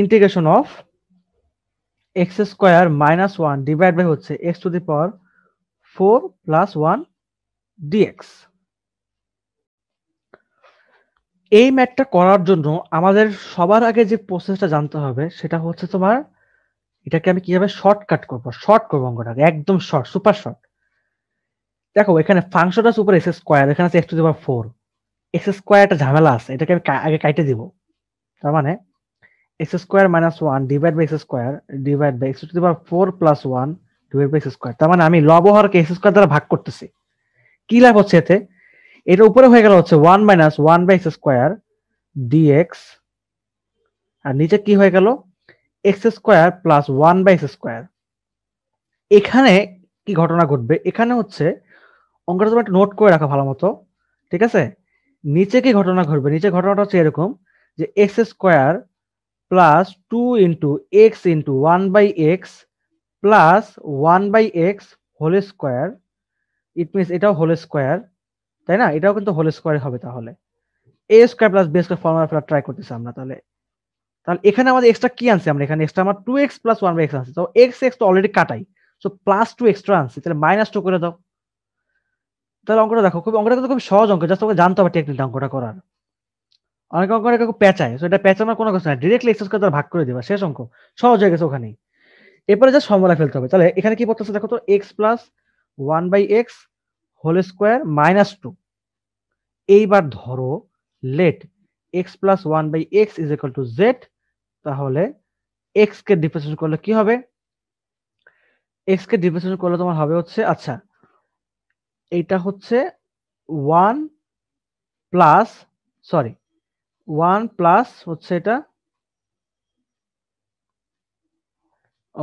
integration of x square minus one divide by হচ্ছে x to the power four plus one x এই ম্যাথটা করার জন্য আমাদের সবার আগে যে প্রসেসটা জানতে হবে সেটা হচ্ছে তোমার এটাকে আমি কিভাবে শর্টকাট করব শর্ট করবো অঙ্কটাকে একদম শর্ট সুপার শর্ট দেখো এখানে ফাংশন আছে উপরে এক্স স্কোয়ার এখানে আছে এক্স টু দেওয়ার ফোর এক্স স্কোয়ার একটা ঝামেলা আছে এটাকে আমি আগে কাইটে দিব তার মানে x square minus one divide by x square divide by x to দেওয়ার four plus one divide by x square তার মানে আমি লবহরকে এক্স স্কোয়ার দ্বারা ভাগ করতেছি কি লাভ হচ্ছে এতে এটার উপরে হয়ে গেল হচ্ছে one minus one by x square dx আর নিচে কি হয়ে গেল x square plus one by x square এখানে কি ঘটনা ঘটবে এখানে হচ্ছে অঙ্কটা তোমার নোট করে রাখা ভালো মতো ঠিক আছে নিচে কি ঘটনা ঘটবে নিচে ঘটনাটা হচ্ছে এরকম যে x square plus two into x into one by x plus one by x whole square it means এটাও হোল স্কোয়ার তাই না এটাও কিন্তু হোল স্কোয়ার হবে তাহলে a square plus b square formula ফেলার ট্রাই করতেছি আমরা তাহলে তাহলে এখানে আমাদের এক্সট্রা কি আনছে আমরা এখানে এক্সট্রা আমার two x plus one by x আনছে তো এক্স এক্স তো অলরেডি কাটাই সো প্লাস টু এক্সট্রা আনছে তাহলে মাইনাস টু করে দাও তাহলে অঙ্কটা দেখো খুব অঙ্কটা কিন্তু খুব সহজ অঙ্ক জাস্ট তোমাকে জানতে হবে টেকনিকটা অঙ্কটা করার অনেক অঙ্ক অনেক প্যাঁচায় সো এটা প্যাঁচানোর কোনো কথা না ডিরেক্টলি এক্সারসাইজ করে তার ভাগ করে দেবা শেষ অঙ্ক সহজ হয়ে গেছে ওখানেই এরপরে যা সমলা ফেলতে হবে তাহলে এখানে কি করতেছে দেখো তো x plus one by x whole square minus two এইবার ধরো let x plus one by x is equal to z তাহলে এক্স কে ডিপ্রেশন করলে কি হবে এক্স কে ডিপ্রেশন করলে তোমার হবে হচ্ছে আচ্ছা এটা হচ্ছে one plus sorry one plus হচ্ছে এটা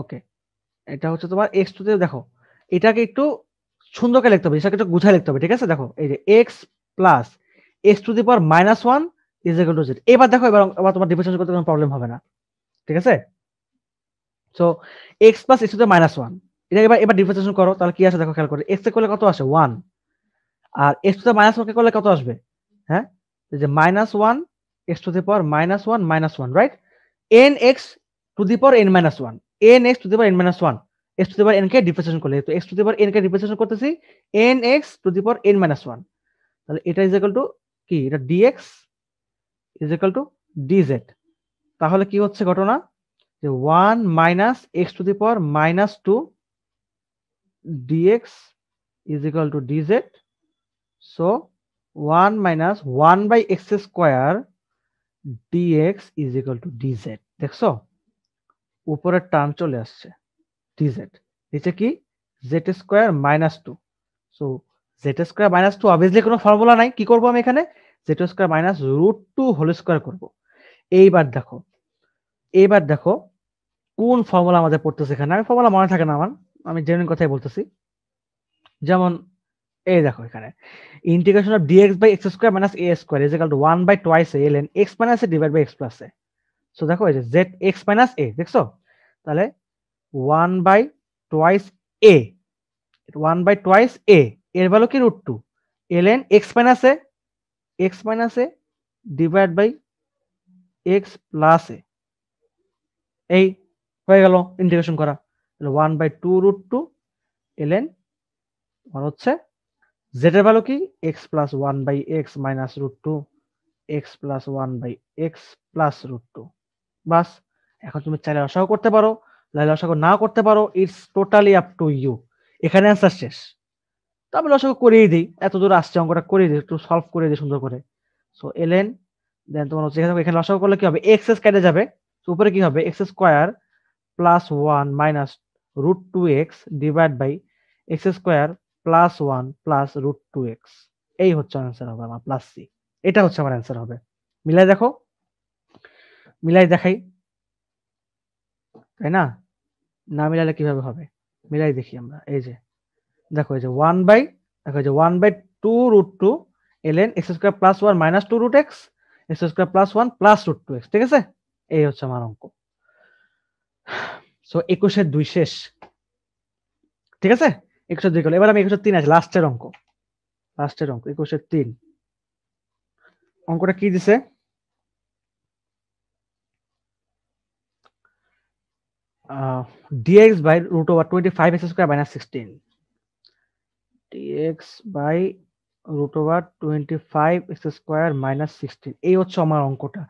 ওকে এটা হচ্ছে তোমার এক্স টু দেখো এটাকে একটু সুন্দরকে লিখতে হবে এটাকে একটু গুছায় লিখতে হবে ঠিক আছে দেখো এই যে x plus x to the power minus one is equal to zero এবার দেখো এবার তোমার ডিপ্রেশন করতে কোনো প্রবলেম হবে না ঠিক আছে so x plus x to minus one এটা এবার এবার ডিফারেন্সিয়েশন করো তাহলে কি আসে দেখো খেয়াল করে এক্স করলে কত আসে ওয়ান আর এক্স টু মাইনাস ওয়ান করলে কত আসবে হ্যাঁ যে minus one x to the power minus one minus one right n x to the power n minus one n x to the power n minus one x to the power n কে differentiation করলে তো x to the power n কে differentiation করতেছি n x to the power n minus one তাহলে এটা is equal to কি এটা dx is equal to dz তাহলে কি হচ্ছে ঘটনা যে one minus x to the power minus two dx is equal to dz so one minus one by x square dx is equal to dz দেখছো উপরের term চলে আসছে dz নিচে কি z square minus two so z square minus two obviously কোনো formula নাই কি করবো আমি এখানে z square minus root two whole square করবো এইবার দেখো এইবার দেখো কোন ফর্মুলা আমাদের পড়তেছে এখানে আমি ফর্মুলা মনে থাকে না আমার আমি জেনুইন কথাই বলতেছি যেমন এই দেখো এখানে integration of dx by x square minus a square is equal to one by twice a l n x minus a divide by x plus a so দেখো এই যে জেড এক্স মাইনাস এ দেখছো তাহলে one by twice a one by twice a এর value কি root two l n x minus a x minus a divide by x plus a এই হয়ে গেল ইন্টিগ্রেশন করা one by two root two l n তোমার হচ্ছে জেডের value কি x plus one by x minus root two x plus one by x plus root two বাস এখন তুমি চাইলে লসাগু করতে পারো লাইলে লসাগু না করতে পারো it's totally up to you এখানে অ্যান্সার শেষ তো আমি লসাগু করিয়ে দিই এত দূর আসছে অঙ্কটা করিয়ে দিই একটু সলভ করে দিই সুন্দর করে সো এলেন দেন তোমার হচ্ছে এখানে লসাগু করলে কি হবে এক্স এস কেটে যাবে তো উপরে কি হবে x square plus one minus root two x divide by x square plus one plus root two x এই হচ্ছে অ্যান্সার হবে আমার প্লাস সি এটা হচ্ছে আমার অ্যান্সার হবে মিলাই দেখো মিলাই দেখাই তাই না না মিলালে কিভাবে হবে মিলাই দেখি আমরা এই যে দেখো এই যে ওয়ান বাই দেখো এই যে one by two root two x square square plus one minus two root x x square plus one plus root two x ঠিক আছে এই হচ্ছে আমার অঙ্ক সো একুশের দুই শেষ ঠিক আছে একুশের দুই করলো এবার আমি একুশের তিন আছে লাস্টের অঙ্ক লাস্টের অঙ্ক একুশের তিন অঙ্কটা কি দিছে dx by root over 25 x square minus 16 dx by root over twenty five x square minus sixteen এই হচ্ছে আমার অঙ্কটা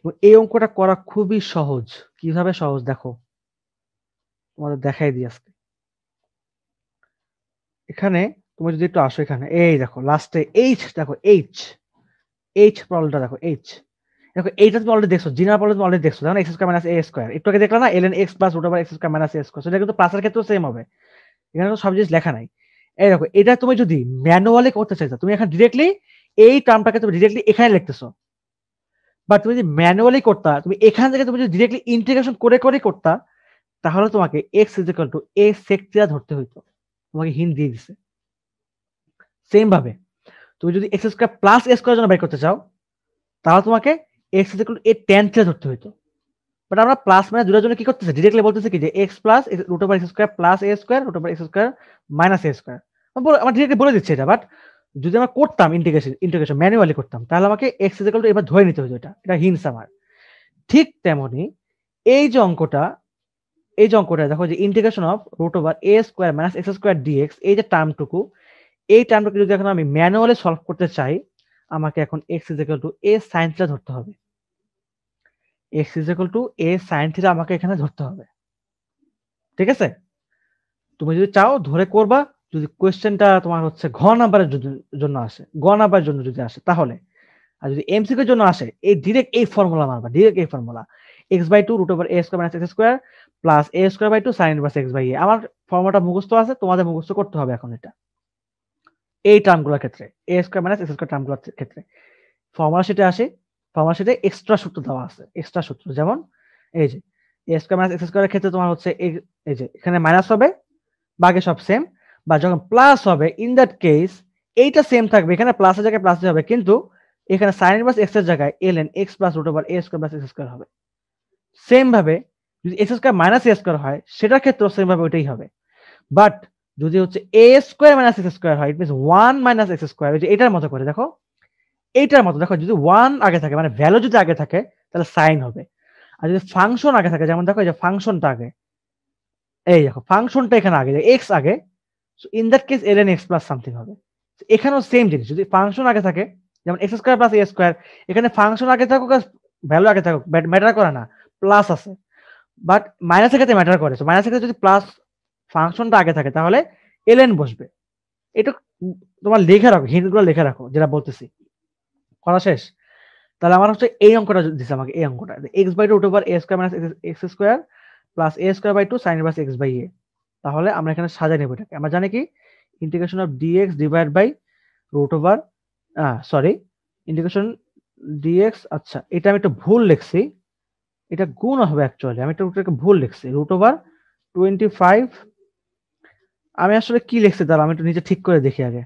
এবং এই অঙ্কটা করা খুবই সহজ কিভাবে সহজ দেখো তোমাদের দেখাই দিই আজকে এখানে তুমি যদি একটু আসো এখানে এই দেখো লাস্টে এইচ দেখো এইচ এইচ প্রবলেমটা দেখো এইচ দেখো এইটা তুমি অলরেডি দেখছো জিনার প্রবলেম তুমি অলরেডি দেখছো দেখো x square minus a square একটু আগে দেখলাম না l n x plus root over x square minus a square সেটা কিন্তু প্লাসের ক্ষেত্রেও সেম হবে এখানে তো সব জিনিস লেখা নাই এই দেখো এটা তুমি যদি ম্যানুয়ালি করতে চাইছো তুমি এখানে ডিরেক্টলি এই টার্মটাকে তুমি ডিরেক্টলি এখানে লিখতেছো বা তুমি যদি ম্যানুয়ালি করতা তুমি এখান থেকে তুমি যদি ডিরেক্টলি ইন্টিগ্রেশন করে করে করতা তাহলে তোমাকে এক্স ইজ টু এ সেকটিয়া ধরতে হইতো তোমাকে হিন দিয়ে দিছে সেম ভাবে তুমি যদি x square plus a square জন্য বের করতে চাও তাহলে তোমাকে x is to a tan ধরতে হইতো বাট আমরা প্লাস মানে দুটার জন্য কি করতেছে ডিরেক্টলি বলতেছে কি যে x plus root over x square plus a square root over x square minus a square আমার ডিরেক্টলি বলে দিচ্ছে এটা বাট যদি আমরা করতাম ইন্টিগ্রেশন ইন্টিগ্রেশন ম্যানুয়ালি করতাম তাহলে আমাকে এক্স ইজ টু এবার ধরে নিতে হতো এটা এটা হিন্স আমার ঠিক তেমনি এই যে অঙ্কটা এই যে অঙ্কটা দেখো যে integration of root over a square minus x square dx এই যে টার্মটুকু এই টার্মটুকু যদি এখন আমি ম্যানুয়ালি সলভ করতে চাই আমাকে এখন এক্স ইজ টু এ সাইন্সটা ধরতে হবে x is equal to a sine theta আমাকে এখানে ধরতে হবে ঠিক আছে তুমি যদি চাও ধরে করবা যদি কোয়েশ্চেনটা তোমার হচ্ছে ঘ নাম্বারের জন্য আসে ঘ নাম্বারের জন্য যদি আসে তাহলে আর যদি এমসিকিউর জন্য আসে এই ডিরেক্ট এই ফর্মুলা মারবা ডিরেক্ট এই formula x by two root over a square minus x square plus a square by two sine inverse x by a আমার ফর্মুলাটা মুখস্থ আছে তোমাদের মুখস্থ করতে হবে এখন এটা এই টার্মগুলোর ক্ষেত্রে a square minus x square টার্মগুলোর ক্ষেত্রে ফর্মুলা সেটা আসে ফর্মুলা শিটে এক্সট্রা সূত্র দেওয়া আছে এক্সট্রা সূত্র যেমন এই যে এ স্কয়ার মাইনাস এক্স স্কোয়ারের ক্ষেত্রে তোমার হচ্ছে এই যে এখানে মাইনাস হবে বাকি সব সেম বা যখন প্লাস হবে ইন দ্যাট কেস এইটা সেম থাকবে এখানে প্লাসের জায়গায় প্লাস হবে কিন্তু এখানে সাইন ইনভার্স এক্স এর জায়গায় l n x plus root over a square plus x square হবে সেম ভাবে যদি x square minus a square হয় সেটার ক্ষেত্রে সেম ভাবে ওইটাই হবে বাট যদি হচ্ছে a square minus x square হয় it means one minus x square এটার মতো করে দেখো এইটার মতো দেখো যদি ওয়ান আগে থাকে মানে ভ্যালু যদি আগে থাকে তাহলে সাইন হবে আর যদি ফাংশন আগে থাকে যেমন দেখো এই যে ফাংশনটা আগে এই দেখো ফাংশনটা এখানে আগে এক্স আগে in that case l n x plus something হবে এখানেও সেম জিনিস যদি ফাংশন আগে থাকে যেমন x square plus a square এখানে ফাংশন আগে থাকুক ভ্যালু আগে থাকুক ম্যাটার করে না প্লাস আছে বাট মাইনাসের ক্ষেত্রে ম্যাটার করে সো মাইনাসের ক্ষেত্রে যদি প্লাস ফাংশনটা আগে থাকে তাহলে এল এন বসবে এটা তোমার লেখা রাখো হিন্দুগুলো লেখা রাখো যেটা বলতেছি করা শেষ তাহলে আমার হচ্ছে এই অঙ্কটা দিচ্ছে আমাকে এই অঙ্কটা x by two over a square minus x square plus a square by two sine বাস এক্স বাই এ তাহলে আমরা এখানে সাজা নেব এটাকে আমরা জানি কি integration of dx divide by root over sorry integration dx আচ্ছা এটা আমি একটা ভুল লিখছি এটা গুণ হবে অ্যাকচুয়ালি আমি রুটটাকে ভুল লিখছি রুট ওভার টোয়েন্টি ফাইভ আমি আসলে কি লিখছি তাহলে আমি একটু নিজে ঠিক করে দেখি আগে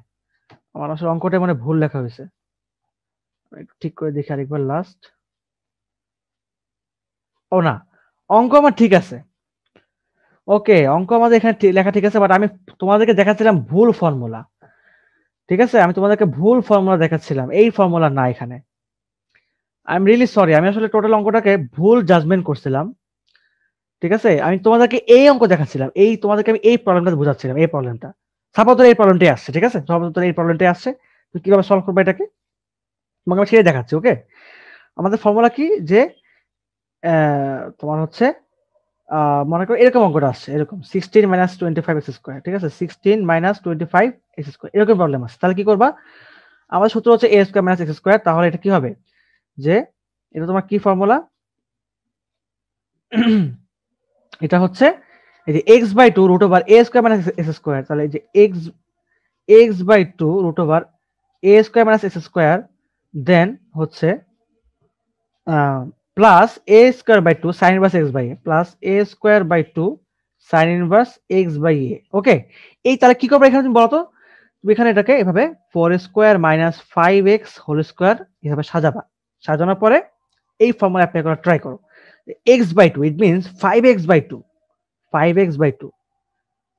আমার আসলে অঙ্কটা মানে ভুল লেখা হয়েছে ঠিক করে দেখি আরেকবার লাস্ট ও না অঙ্ক আমার ঠিক আছে ওকে অঙ্ক আমাদের এখানে লেখা ঠিক আছে বাট আমি তোমাদেরকে দেখাচ্ছিলাম ভুল ফর্মুলা ঠিক আছে আমি তোমাদেরকে ভুল ফর্মুলা দেখাচ্ছিলাম এই ফর্মুলা না এখানে আই এম রিয়েলি সরি আমি আসলে টোটাল অঙ্কটাকে ভুল জাজমেন্ট করছিলাম ঠিক আছে আমি তোমাদেরকে এই অঙ্ক দেখাচ্ছিলাম এই তোমাদেরকে আমি এই প্রবলেমটা বোঝাচ্ছিলাম এই প্রবলেমটা সাপোজ এই প্রবলেমটাই আসছে ঠিক আছে সাপোজ এই প্রবলেমটাই আসছে তুমি কিভাবে সলভ করবো এটাকে তোমাকে আমি সেটাই দেখাচ্ছি ওকে আমাদের ফর্মুলা কি যে তোমার হচ্ছে মনে করো এরকম অঙ্কটা আসছে এরকম sixteen minus twenty five x square ঠিক আছে sixteen minus twenty five x square এরকম প্রবলেম আছে তাহলে কি করবা আমাদের সূত্র হচ্ছে a square minus x square তাহলে এটা কি হবে যে এটা তোমার কি ফর্মুলা এটা হচ্ছে এই যে x by two root over a square minus x square তাহলে এই যে x x by two root over a square minus x square then হচ্ছে plus a square by two sine inverse x by a plus a square by two sine inverse x by a okay এই তাহলে কি করবে এখানে তুমি বলতো তুমি এখানে এটাকে এভাবে four square minus five x whole square এভাবে সাজাবা সাজানোর পরে এই ফর্মুলা অ্যাপ্লাই করা ট্রাই করো x by two it means five x by two five x by two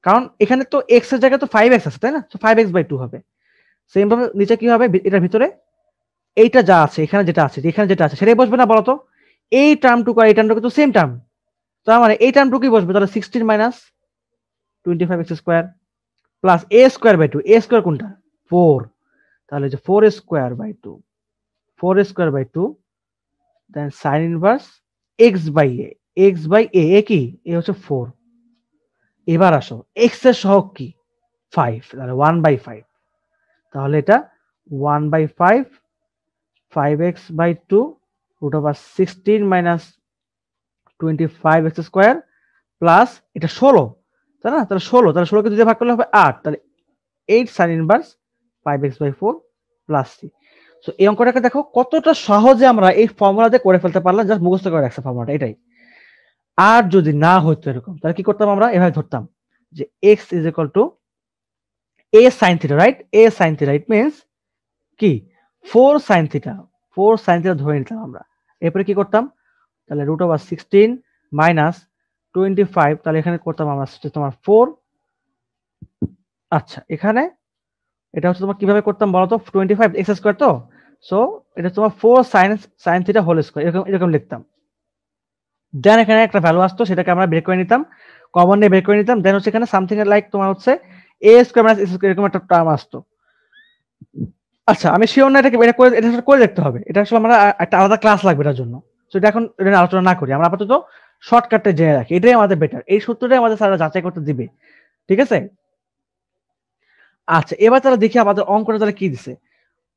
কারণ এখানে তো এক্স এর জায়গায় তো ফাইভ এক্স আছে তাই না তো ফাইভ এক্স বাই টু হবে সেমভাবে নিচে কি হবে এটার ভিতরে এইটা যা আছে এখানে যেটা আছে এখানে যেটা আছে সেটাই বসবে না বলতো এই টার্মটুকু আর এই টার্মটুকু তো সেম টার্ম তার মানে এই টার্মটুকুই বসবে তাহলে sixteen minus twenty five x square plus a square by two a square কোনটা ফোর তাহলে যে four square by two four square by two then sine inverse x by a x by a a কি a হচ্ছে four এবার আসো x এর সহগ কি ফাইভ তাহলে ওয়ান বাই ফাইভ তাহলে এটা one by five 5x by 2 root over 16 minus 25x square plus এটা 16 তাই না তাহলে ষোলো তাহলে ষোলোকে কে দুই ভাগ করলে হবে আট তাহলে 8 sin inverse x by four plus three so এই অঙ্কটাকে দেখো কতটা সহজে আমরা এই ফর্মুলা দিয়ে করে ফেলতে পারলাম জাস্ট মুখস্থ করে রাখছে ফর্মুলাটা এটাই আর যদি না হতো এরকম তাহলে কি করতাম আমরা এভাবে ধরতাম যে x is equal to a sine theta right a sine theta right means কি four sine theta four sine theta ধরে নিতাম আমরা এরপরে কি করতাম তাহলে root over sixteen minus twenty five তাহলে এখানে করতাম আমরা তোমার ফোর আচ্ছা এখানে এটা হচ্ছে তোমার কিভাবে করতাম বলো তো টোয়েন্টি ফাইভ এক্স স্কোয়ার তো সো এটা তোমার four sine sine theta whole square এরকম এরকম লিখতাম দেন এখানে একটা ভ্যালু আসতো সেটাকে আমরা বের করে নিতাম কমন নিয়ে বের করে নিতাম দেন হচ্ছে এখানে সামথিং লাইক তোমার হচ্ছে a square minus s square এরকম একটা টার্ম আসতো আচ্ছা আমি শিওর না এটাকে এটা করে এটা করে দেখতে হবে এটা আসলে আমরা একটা আলাদা ক্লাস লাগবে এটার জন্য তো এটা এখন এটা আলোচনা না করি আমরা আপাতত শর্টকাটটা জেনে রাখি এটাই আমাদের বেটার এই সূত্রটাই আমাদের স্যাররা যাচাই করতে দিবে ঠিক আছে আচ্ছা এবার তারা দেখি আমাদের অঙ্কটা তারা কি দিছে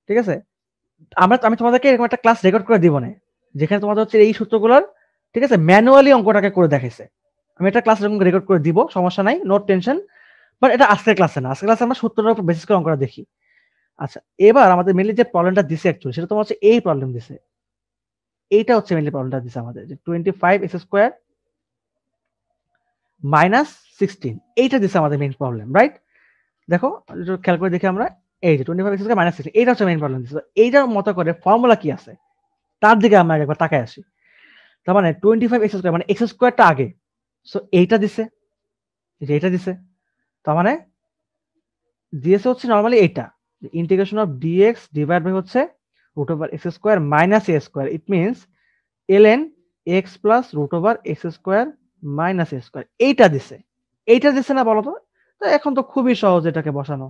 ঠিক আছে আমরা আমি তোমাদেরকে এরকম একটা ক্লাস রেকর্ড করে দিব না যেখানে তোমাদের হচ্ছে এই সূত্রগুলোর ঠিক আছে ম্যানুয়ালি অঙ্কটাকে করে দেখাইছে আমি একটা ক্লাস এরকম রেকর্ড করে দিব সমস্যা নাই নো টেনশন বাট এটা আজকের ক্লাসে না আজকের ক্লাসে আমরা সূত্রের উপর বেসিস করে অঙ্কটা দেখি আচ্ছা এবার আমাদের মেনলি যে প্রবলেমটা দিছে অ্যাকচুয়ালি সেটা তোমার হচ্ছে এই প্রবলেম দিছে এইটা হচ্ছে মেনলি প্রবলেমটা দিছে আমাদের যে twenty five x square minus sixteen এইটা দিছে আমাদের মেন প্রবলেম রাইট দেখো খেয়াল করে দেখি আমরা এই যে twenty five x square minus sixteen এইটা হচ্ছে মেন প্রবলেম দিছে এইটার মতো করে ফর্মুলা কি আছে তার দিকে আমরা একবার তাকায় আসি তার মানে টোয়েন্টি ফাইভ এক্স স্কোয়ার মানে এক্স স্কোয়ারটা আগে সো এইটা দিছে এইটা দিছে তার মানে দিয়েছে হচ্ছে নর্মালি এইটা integration of dx divide by হচ্ছে root over x square minus a square it means l n x plus root over x square minus a square এইটা দিছে এইটা দিছে না বলো তো তো এখন তো খুবই সহজ এটাকে বসানো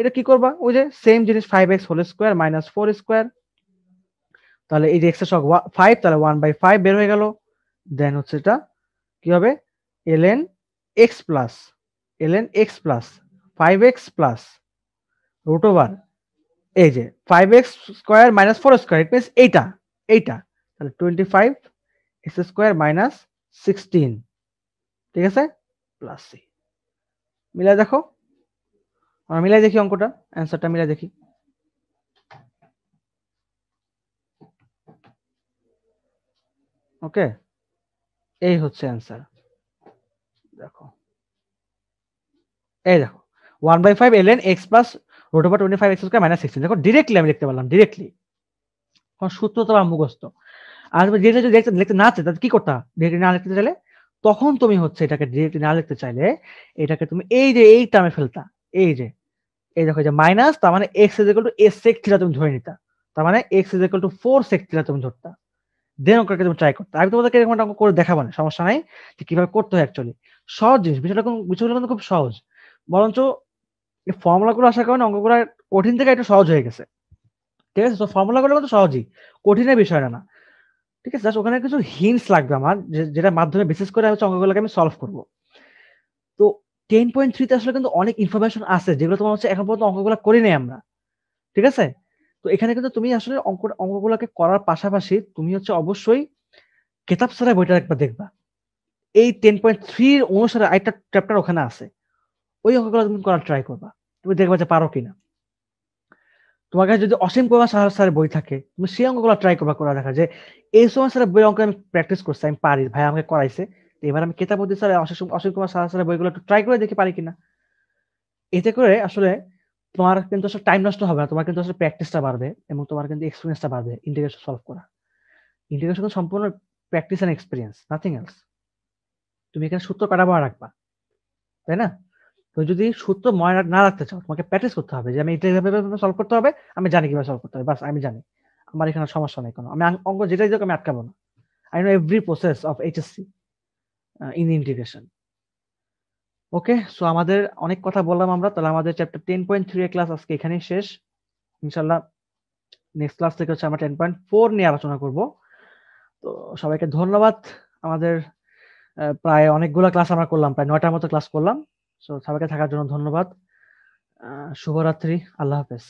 এটা কি করবা ওই যে সেম জিনিস five x whole square minus four square তাহলে এই যে এক্সের সব ফাইভ তাহলে ওয়ান বাই ফাইভ বের হয়ে গেল দেন হচ্ছে এটা কি হবে l n x plus l n x plus five x plus root over এই যে five x square minus four square it means এইটা এইটা তাহলে twenty five x square minus sixteen ঠিক আছে প্লাস সি মিলাই দেখো আমরা মিলাই দেখি অঙ্কটা অ্যান্সারটা মিলাই দেখি ওকে এই হচ্ছে অ্যান্সার দেখো এই দেখো one by five l n x plus root over twenty five x square minus sixteen দেখো ডিরেক্টলি আমি লিখতে পারলাম ডিরেক্টলি কারণ সূত্র তো মুখস্থ আর ডিরেক্টলি যদি লিখতে না চাই তাহলে কি করতে ডিরেক্টলি না লিখতে চাইলে তখন তুমি হচ্ছে এটাকে ডিরেক্টলি না লিখতে চাইলে এটাকে তুমি এই যে এই টার্মে ফেলতা এই যে এই দেখো যে মাইনাস তার মানে x is equal to s secs theta তুমি ধরে নিতা তার মানে x is equal to four sec theta তুমি ধরতা দেন অঙ্কটাকে তুমি ট্রাই করতে আমি তোমাদেরকে এরকম অঙ্ক করে দেখাবো না সমস্যা নাই যে কিভাবে করতে হয় অ্যাকচুয়ালি সহজ জিনিস বিষয়টা বিষয়গুলো কিন্তু খুব সহজ বরঞ্চ এই ফর্মুলাগুলো আসার কারণে অঙ্কগুলো কঠিন থেকে একটু সহজ হয়ে গেছে ঠিক আছে তো ফর্মুলাগুলো কিন্তু সহজই কঠিনের বিষয় না ঠিক আছে জাস্ট ওখানে কিছু হিন্টস লাগবে আমার যেটা মাধ্যমে বিশেষ করে হচ্ছে অঙ্কগুলোকে আমি সলভ করব তো টেন পয়েন্ট থ্রিতে আসলে কিন্তু অনেক ইনফরমেশন আছে যেগুলো তোমার হচ্ছে এখন পর্যন্ত অঙ্কগুলো করি নাই আমরা ঠিক আছে তো এখানে কিন্তু তুমি আসলে অঙ্ক অঙ্কগুলোকে করার পাশাপাশি তুমি হচ্ছে অবশ্যই কেতাব সারা বইটা একবার দেখবা এই টেন পয়েন্ট থ্রির অনুসারে আরেকটা চ্যাপ্টার ওখানে আছে ওই অঙ্কগুলো তুমি করার ট্রাই করবা তুমি দেখবা যে পারো কিনা তোমার কাছে যদি অসীম কুমার সাহা স্যারের বই থাকে তুমি সেই অঙ্কগুলো ট্রাই করবা করা দেখা যে এই সময় স্যারের বই অঙ্ক আমি প্র্যাকটিস করছি আমি পারি ভাই আমাকে করাইছে এবার আমি কেতাব বলতে স্যার অসীম কুমার সাহা স্যারের বইগুলো একটু ট্রাই করে দেখি পারি কিনা এতে করে আসলে তোমার কিন্তু আসলে টাইম নষ্ট হবে না তোমার কিন্তু আসলে প্র্যাকটিসটা বাড়বে এবং তোমার কিন্তু এক্সপিরিয়েন্সটা বাড়বে ইন্টিগ্রেশন সলভ করা ইন্টিগ্রেশন কিন্তু সম্পূর্ণ practice and experience nothing else তুমি এখানে সূত্র কাটা রাখবা তাই না তুমি যদি সূত্র মনে না রাখতে চাও তোমাকে প্র্যাকটিস করতে হবে যে আমি এটা এইভাবে সলভ করতে হবে আমি জানি কিভাবে সলভ করতে হবে বাস আমি জানি আমার এখানে সমস্যা নেই কোনো আমি অঙ্ক যেটাই দিক আমি আটকাবো না I know every process of HSC in integration okay so আমাদের অনেক কথা বললাম আমরা তাহলে আমাদের chapter ten point three class আজকে এখানেই শেষ ইনশাল্লাহ নেক্সট ক্লাস থেকে হচ্ছে আমরা টেন পয়েন্ট ফোর নিয়ে আলোচনা করব তো সবাইকে ধন্যবাদ আমাদের প্রায় অনেকগুলো ক্লাস আমরা করলাম প্রায় নয়টার মতো ক্লাস করলাম সো সবাইকে থাকার জন্য ধন্যবাদ শুভরাত্রি আল্লাহ হাফেজ